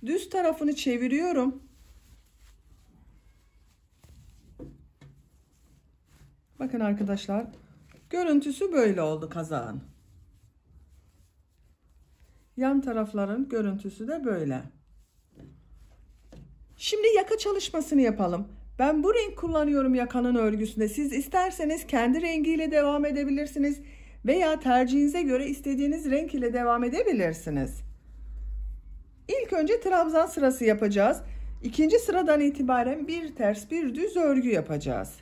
Düz tarafını çeviriyorum. Bakın arkadaşlar. Görüntüsü böyle oldu kazağın. Yan tarafların görüntüsü de böyle. Şimdi yaka çalışmasını yapalım. Ben bu renk kullanıyorum yakanın örgüsünde. Siz isterseniz kendi rengiyle devam edebilirsiniz veya tercihinize göre istediğiniz renk ile devam edebilirsiniz. İlk önce trabzan sırası yapacağız. İkinci sıradan itibaren bir ters bir düz örgü yapacağız.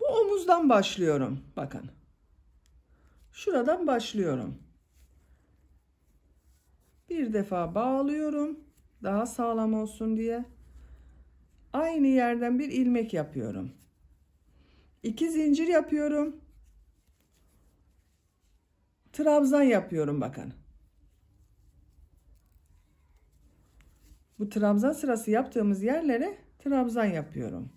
Bu omuzdan başlıyorum. Bakın. Şuradan başlıyorum. Bir defa bağlıyorum. Daha sağlam olsun diye. Aynı yerden bir ilmek yapıyorum. İki zincir yapıyorum. Trabzan yapıyorum bakın. Bu trabzan sırası yaptığımız yerlere trabzan yapıyorum.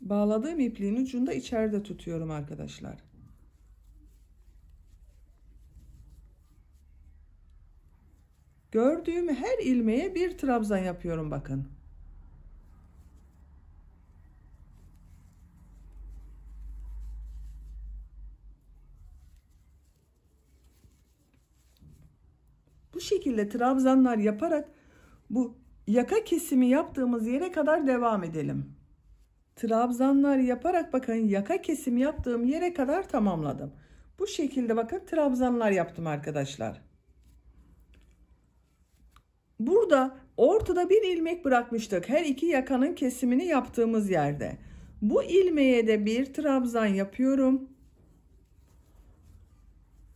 Bağladığım ipliğin ucunda içeride tutuyorum arkadaşlar. Gördüğüm her ilmeğe bir trabzan yapıyorum bakın. Bu şekilde trabzanlar yaparak bu yaka kesimi yaptığımız yere kadar devam edelim. Trabzanlar yaparak bakın yaka kesim yaptığım yere kadar tamamladım. Bu şekilde bakın trabzanlar yaptım arkadaşlar. Burada ortada bir ilmek bırakmıştık. Her iki yakanın kesimini yaptığımız yerde. Bu ilmeğe de bir trabzan yapıyorum.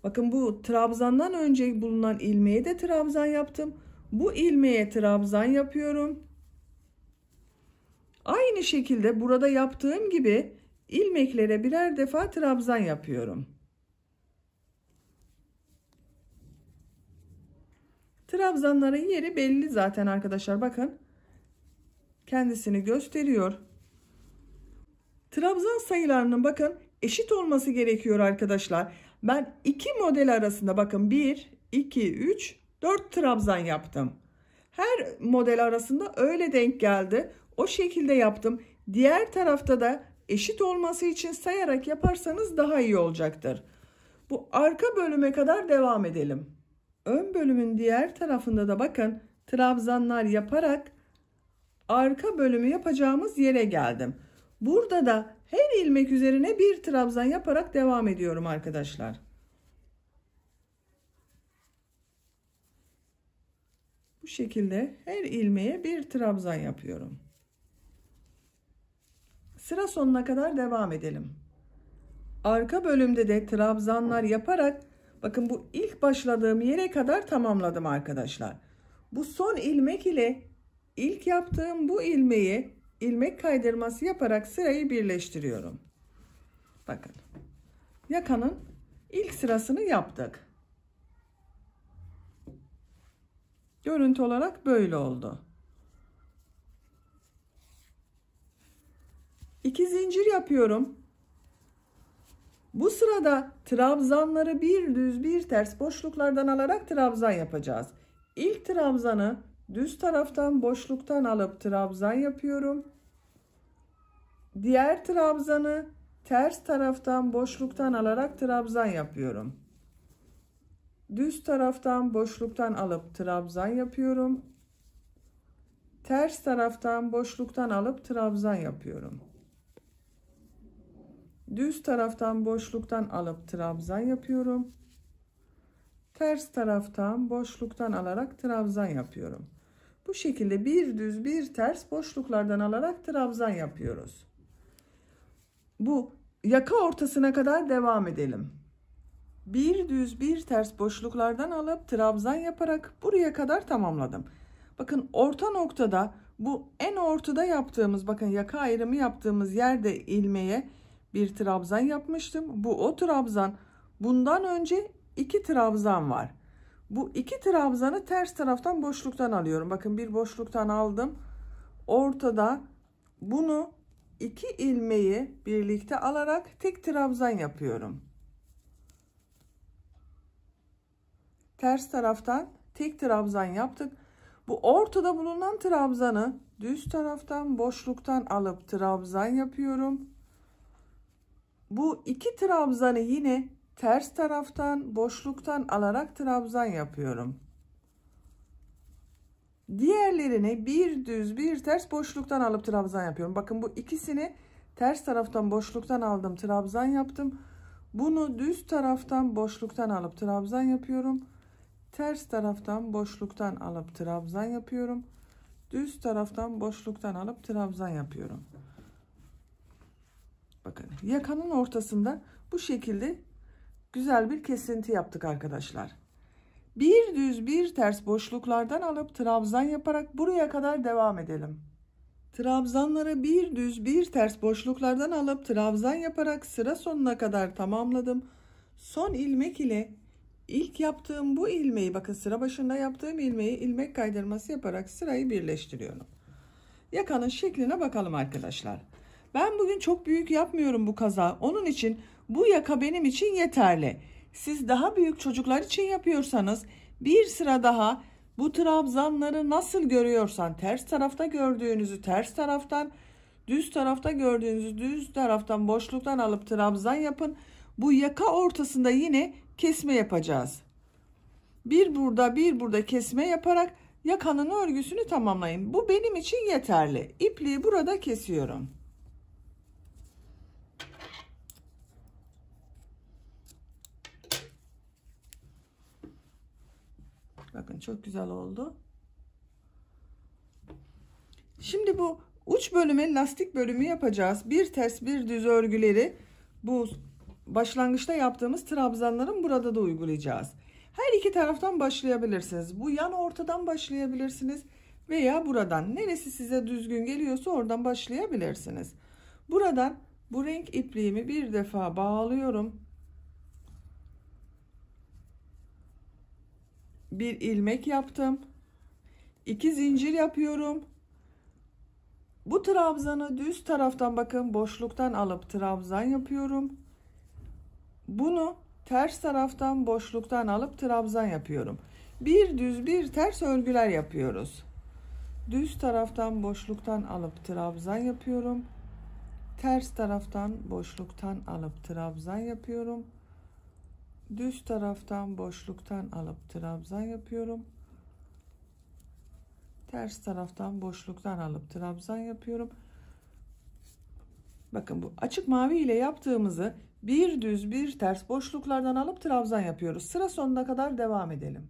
Bakın bu trabzandan önce bulunan ilmeğe de trabzan yaptım. Bu ilmeğe trabzan yapıyorum. Aynı şekilde burada yaptığım gibi ilmeklere birer defa trabzan yapıyorum. Trabzanların yeri belli zaten arkadaşlar bakın. Kendisini gösteriyor. Trabzan sayılarının bakın eşit olması gerekiyor arkadaşlar. Ben iki model arasında bakın 1, 2, 3, 4 trabzan yaptım. Her model arasında öyle denk geldi. O şekilde yaptım. Diğer tarafta da eşit olması için sayarak yaparsanız daha iyi olacaktır. Bu arka bölüme kadar devam edelim ön bölümün diğer tarafında da bakın trabzanlar yaparak arka bölümü yapacağımız yere geldim. Burada da her ilmek üzerine bir trabzan yaparak devam ediyorum arkadaşlar. Bu şekilde her ilmeğe bir trabzan yapıyorum. Sıra sonuna kadar devam edelim. Arka bölümde de trabzanlar yaparak Bakın bu ilk başladığım yere kadar tamamladım arkadaşlar. Bu son ilmek ile ilk yaptığım bu ilmeği ilmek kaydırması yaparak sırayı birleştiriyorum. Bakın. Yakanın ilk sırasını yaptık. Görüntü olarak böyle oldu. İki zincir yapıyorum. Bu sırada trabzanları bir düz bir ters boşluklardan alarak trabzan yapacağız. İlk trabzanı düz taraftan boşluktan alıp trabzan yapıyorum. Diğer trabzanı ters taraftan boşluktan alarak trabzan yapıyorum. Düz taraftan boşluktan alıp trabzan yapıyorum. Ters taraftan boşluktan alıp trabzan yapıyorum. Düz taraftan boşluktan alıp trabzan yapıyorum. Ters taraftan boşluktan alarak trabzan yapıyorum. Bu şekilde bir düz bir ters boşluklardan alarak trabzan yapıyoruz. Bu yaka ortasına kadar devam edelim. Bir düz bir ters boşluklardan alıp trabzan yaparak buraya kadar tamamladım. Bakın orta noktada bu en ortada yaptığımız bakın yaka ayrımı yaptığımız yerde ilmeğe bir trabzan yapmıştım. Bu o trabzan. Bundan önce iki trabzan var. Bu iki trabzanı ters taraftan boşluktan alıyorum. Bakın bir boşluktan aldım. Ortada bunu iki ilmeği birlikte alarak tek trabzan yapıyorum. Ters taraftan tek trabzan yaptık. Bu ortada bulunan trabzanı düz taraftan boşluktan alıp trabzan yapıyorum bu iki trabzanı yine ters taraftan boşluktan alarak trabzan yapıyorum. Diğerlerini bir düz bir ters boşluktan alıp trabzan yapıyorum. Bakın bu ikisini ters taraftan boşluktan aldım trabzan yaptım. Bunu düz taraftan boşluktan alıp trabzan yapıyorum. Ters taraftan boşluktan alıp trabzan yapıyorum. Düz taraftan boşluktan alıp trabzan yapıyorum. Bakın yakanın ortasında bu şekilde güzel bir kesinti yaptık arkadaşlar. Bir düz bir ters boşluklardan alıp trabzan yaparak buraya kadar devam edelim. Trabzanları bir düz bir ters boşluklardan alıp trabzan yaparak sıra sonuna kadar tamamladım. Son ilmek ile ilk yaptığım bu ilmeği bakın sıra başında yaptığım ilmeği ilmek kaydırması yaparak sırayı birleştiriyorum. Yakanın şekline bakalım arkadaşlar. Ben bugün çok büyük yapmıyorum bu kaza. Onun için bu yaka benim için yeterli. Siz daha büyük çocuklar için yapıyorsanız bir sıra daha bu trabzanları nasıl görüyorsan ters tarafta gördüğünüzü ters taraftan düz tarafta gördüğünüzü düz taraftan boşluktan alıp trabzan yapın. Bu yaka ortasında yine kesme yapacağız. Bir burada bir burada kesme yaparak yakanın örgüsünü tamamlayın. Bu benim için yeterli. İpliği burada kesiyorum. Bakın çok güzel oldu. Şimdi bu uç bölümü, lastik bölümü yapacağız. Bir ters bir düz örgüleri bu başlangıçta yaptığımız trabzanların burada da uygulayacağız. Her iki taraftan başlayabilirsiniz. Bu yan ortadan başlayabilirsiniz veya buradan. Neresi size düzgün geliyorsa oradan başlayabilirsiniz. Buradan bu renk ipliğimi bir defa bağlıyorum. bir ilmek yaptım. 2 zincir yapıyorum. Bu trabzanı düz taraftan bakın boşluktan alıp trabzan yapıyorum. Bunu ters taraftan boşluktan alıp trabzan yapıyorum. Bir düz bir ters örgüler yapıyoruz. Düz taraftan boşluktan alıp trabzan yapıyorum. Ters taraftan boşluktan alıp trabzan yapıyorum düz taraftan boşluktan alıp trabzan yapıyorum ters taraftan boşluktan alıp trabzan yapıyorum bakın bu açık mavi ile yaptığımızı bir düz bir ters boşluklardan alıp trabzan yapıyoruz sıra sonuna kadar devam edelim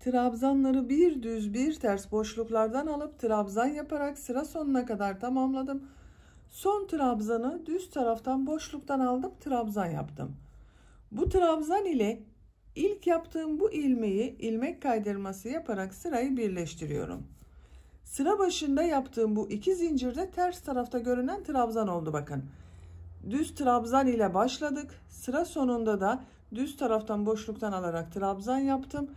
trabzanları bir düz bir ters boşluklardan alıp trabzan yaparak sıra sonuna kadar tamamladım son trabzanı düz taraftan boşluktan aldım trabzan yaptım bu trabzan ile ilk yaptığım bu ilmeği ilmek kaydırması yaparak sırayı birleştiriyorum. Sıra başında yaptığım bu iki zincirde ters tarafta görünen trabzan oldu bakın. Düz trabzan ile başladık. Sıra sonunda da düz taraftan boşluktan alarak trabzan yaptım.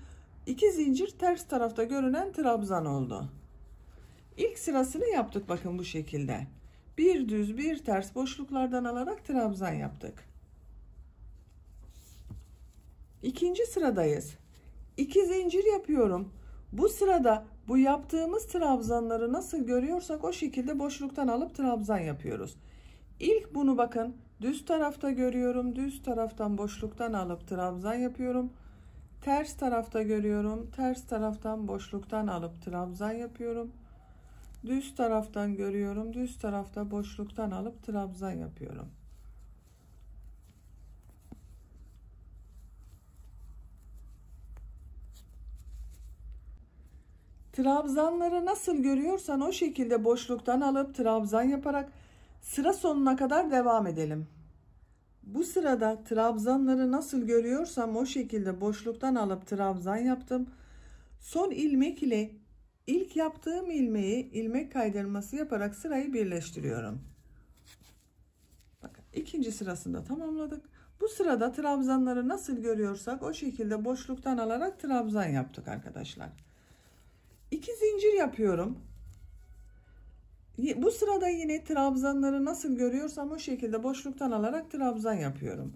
İki zincir ters tarafta görünen trabzan oldu. İlk sırasını yaptık bakın bu şekilde. Bir düz bir ters boşluklardan alarak trabzan yaptık. İkinci sıradayız. 2 zincir yapıyorum. Bu sırada bu yaptığımız trabzanları nasıl görüyorsak o şekilde boşluktan alıp trabzan yapıyoruz. İlk bunu bakın düz tarafta görüyorum. Düz taraftan boşluktan alıp trabzan yapıyorum. Ters tarafta görüyorum. Ters taraftan boşluktan alıp trabzan yapıyorum. Düz taraftan görüyorum. Düz tarafta boşluktan alıp trabzan yapıyorum. Trabzanları nasıl görüyorsan o şekilde boşluktan alıp trabzan yaparak sıra sonuna kadar devam edelim. Bu sırada trabzanları nasıl görüyorsam o şekilde boşluktan alıp trabzan yaptım. Son ilmek ile ilk yaptığım ilmeği ilmek kaydırması yaparak sırayı birleştiriyorum. Bakın ikinci sırasında tamamladık. Bu sırada trabzanları nasıl görüyorsak o şekilde boşluktan alarak trabzan yaptık arkadaşlar. 2 zincir yapıyorum. Bu sırada yine trabzanları nasıl görüyorsam o şekilde boşluktan alarak trabzan yapıyorum.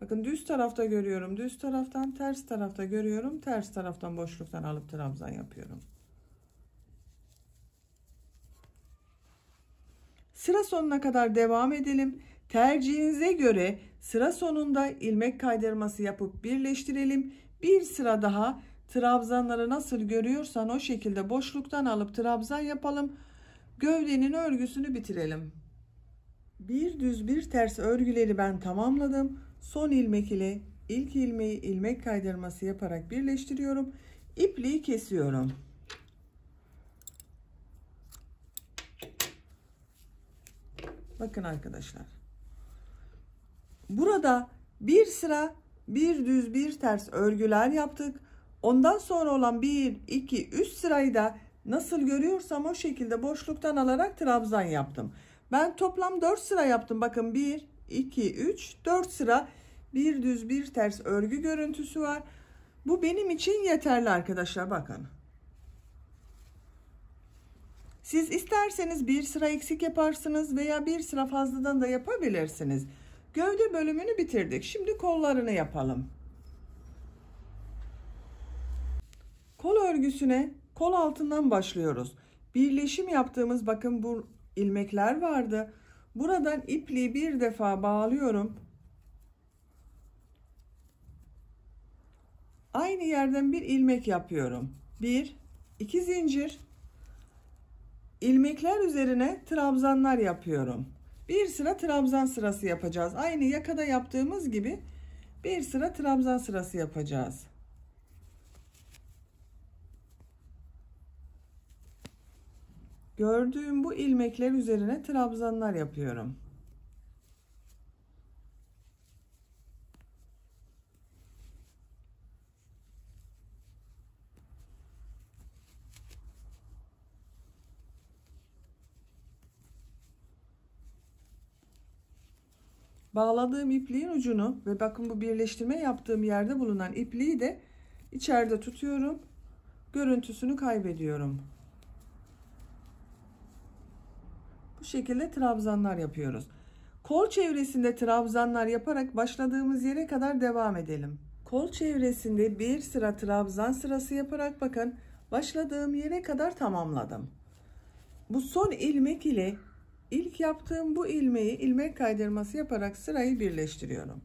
Bakın düz tarafta görüyorum düz taraftan ters tarafta görüyorum ters taraftan boşluktan alıp trabzan yapıyorum. Sıra sonuna kadar devam edelim. Tercihinize göre sıra sonunda ilmek kaydırması yapıp birleştirelim. Bir sıra daha Trabzanları nasıl görüyorsan o şekilde boşluktan alıp trabzan yapalım. Gövdenin örgüsünü bitirelim. Bir düz bir ters örgüleri ben tamamladım. Son ilmek ile ilk ilmeği ilmek kaydırması yaparak birleştiriyorum. İpliği kesiyorum. Bakın arkadaşlar. Burada bir sıra bir düz bir ters örgüler yaptık. Ondan sonra olan 1, 2, 3 sırayı da nasıl görüyorsam o şekilde boşluktan alarak trabzan yaptım. Ben toplam 4 sıra yaptım. Bakın 1, 2, 3, 4 sıra bir düz bir ters örgü görüntüsü var. Bu benim için yeterli arkadaşlar bakın. Siz isterseniz bir sıra eksik yaparsınız veya bir sıra fazladan da yapabilirsiniz. Gövde bölümünü bitirdik. Şimdi kollarını yapalım. Kol örgüsüne kol altından başlıyoruz. Birleşim yaptığımız bakın bu ilmekler vardı. Buradan ipliği bir defa bağlıyorum. Aynı yerden bir ilmek yapıyorum. Bir, iki zincir ilmekler üzerine trabzanlar yapıyorum. Bir sıra trabzan sırası yapacağız. Aynı yakada yaptığımız gibi bir sıra trabzan sırası yapacağız. Gördüğüm bu ilmekler üzerine trabzanlar yapıyorum. Bağladığım ipliğin ucunu ve bakın bu birleştirme yaptığım yerde bulunan ipliği de içeride tutuyorum. Görüntüsünü kaybediyorum. şekilde trabzanlar yapıyoruz. Kol çevresinde trabzanlar yaparak başladığımız yere kadar devam edelim. Kol çevresinde bir sıra trabzan sırası yaparak bakın başladığım yere kadar tamamladım. Bu son ilmek ile ilk yaptığım bu ilmeği ilmek kaydırması yaparak sırayı birleştiriyorum.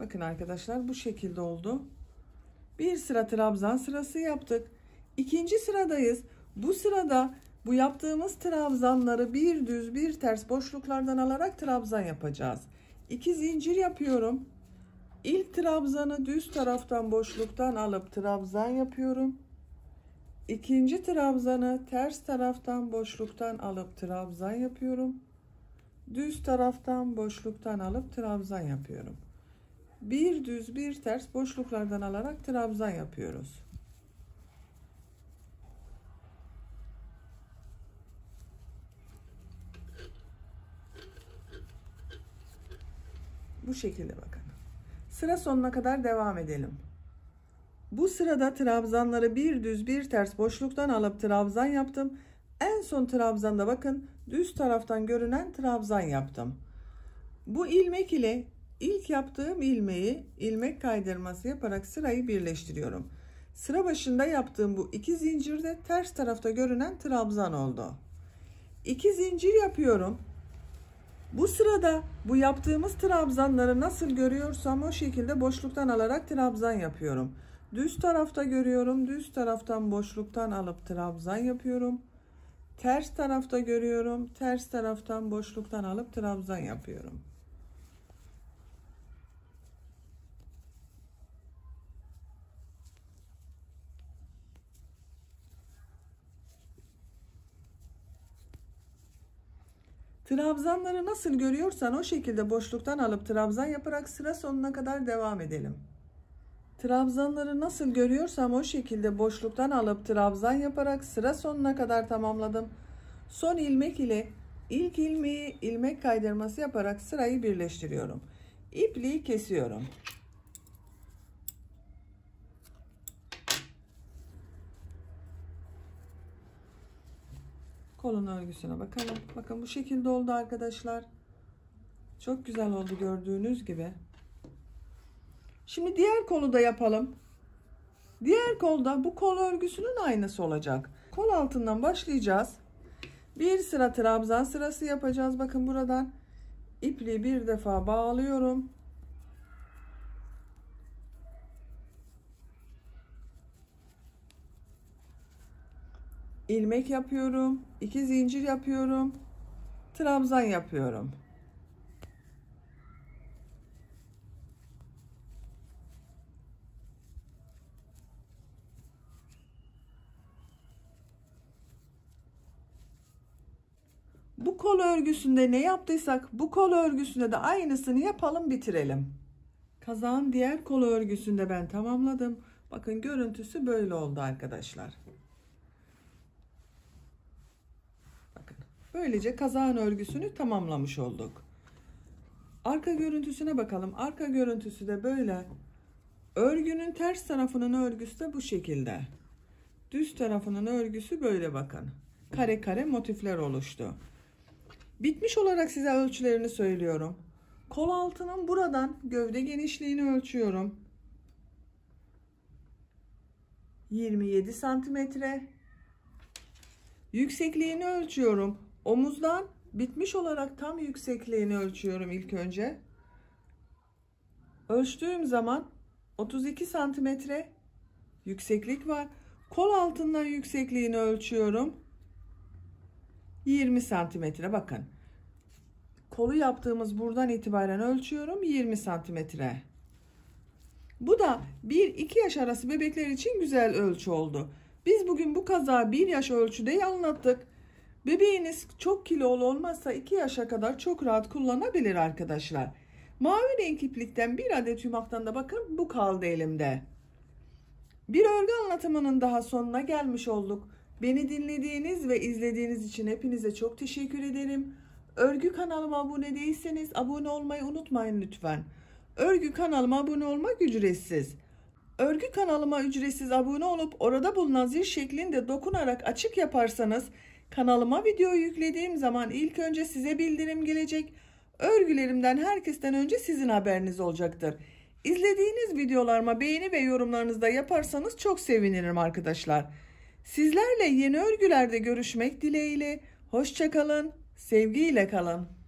Bakın arkadaşlar bu şekilde oldu. Bir sıra trabzan sırası yaptık. İkinci sıradayız. Bu sırada bu yaptığımız trabzanları bir düz bir ters boşluklardan alarak trabzan yapacağız. İki zincir yapıyorum. İlk trabzanı düz taraftan boşluktan alıp trabzan yapıyorum. İkinci trabzanı ters taraftan boşluktan alıp trabzan yapıyorum. Düz taraftan boşluktan alıp trabzan yapıyorum. Bir düz bir ters boşluklardan alarak trabzan yapıyoruz. Bu şekilde bakın. Sıra sonuna kadar devam edelim. Bu sırada trabzanları bir düz bir ters boşluktan alıp trabzan yaptım. En son trabzanda bakın düz taraftan görünen trabzan yaptım. Bu ilmek ile ilk yaptığım ilmeği ilmek kaydırması yaparak sırayı birleştiriyorum. Sıra başında yaptığım bu iki zincirde ters tarafta görünen trabzan oldu. İki zincir yapıyorum. Bu sırada bu yaptığımız trabzanları nasıl görüyorsam o şekilde boşluktan alarak trabzan yapıyorum. Düz tarafta görüyorum. Düz taraftan boşluktan alıp trabzan yapıyorum. Ters tarafta görüyorum. Ters taraftan boşluktan alıp trabzan yapıyorum. Trabzanları nasıl görüyorsan o şekilde boşluktan alıp trabzan yaparak sıra sonuna kadar devam edelim. Trabzanları nasıl görüyorsam o şekilde boşluktan alıp trabzan yaparak sıra sonuna kadar tamamladım. Son ilmek ile ilk ilmeği ilmek kaydırması yaparak sırayı birleştiriyorum. İpliği kesiyorum. kolun örgüsüne bakalım. Bakın bu şekilde oldu arkadaşlar. Çok güzel oldu gördüğünüz gibi. Şimdi diğer kolu da yapalım. Diğer kolda bu kol örgüsünün aynısı olacak. Kol altından başlayacağız. Bir sıra trabzan sırası yapacağız. Bakın buradan ipliği bir defa bağlıyorum. ilmek yapıyorum. 2 zincir yapıyorum. Trabzan yapıyorum. Bu kol örgüsünde ne yaptıysak bu kol örgüsünde de aynısını yapalım bitirelim. Kazağın diğer kol örgüsünde ben tamamladım. Bakın görüntüsü böyle oldu arkadaşlar. Böylece kazağın örgüsünü tamamlamış olduk. Arka görüntüsüne bakalım. Arka görüntüsü de böyle. Örgünün ters tarafının örgüsü de bu şekilde. Düz tarafının örgüsü böyle bakın. Kare kare motifler oluştu. Bitmiş olarak size ölçülerini söylüyorum. Kol altının buradan gövde genişliğini ölçüyorum. 27 santimetre. Yüksekliğini ölçüyorum. Omuzdan bitmiş olarak tam yüksekliğini ölçüyorum ilk önce. Ölçtüğüm zaman 32 santimetre yükseklik var. Kol altından yüksekliğini ölçüyorum. 20 santimetre bakın. Kolu yaptığımız buradan itibaren ölçüyorum 20 santimetre. Bu da 1-2 yaş arası bebekler için güzel ölçü oldu. Biz bugün bu kaza 1 yaş ölçüdeyi anlattık. Bebeğiniz çok kilolu olmazsa 2 yaşa kadar çok rahat kullanabilir arkadaşlar. Mavi renk iplikten bir adet yumaktan da bakın bu kaldı elimde. Bir örgü anlatımının daha sonuna gelmiş olduk. Beni dinlediğiniz ve izlediğiniz için hepinize çok teşekkür ederim. Örgü kanalıma abone değilseniz abone olmayı unutmayın lütfen. Örgü kanalıma abone olmak ücretsiz. Örgü kanalıma ücretsiz abone olup orada bulunan zil şeklinde dokunarak açık yaparsanız Kanalıma video yüklediğim zaman ilk önce size bildirim gelecek. Örgülerimden herkesten önce sizin haberiniz olacaktır. İzlediğiniz videolarıma beğeni ve yorumlarınızda yaparsanız çok sevinirim arkadaşlar. Sizlerle yeni örgülerde görüşmek dileğiyle. Hoşçakalın, sevgiyle kalın.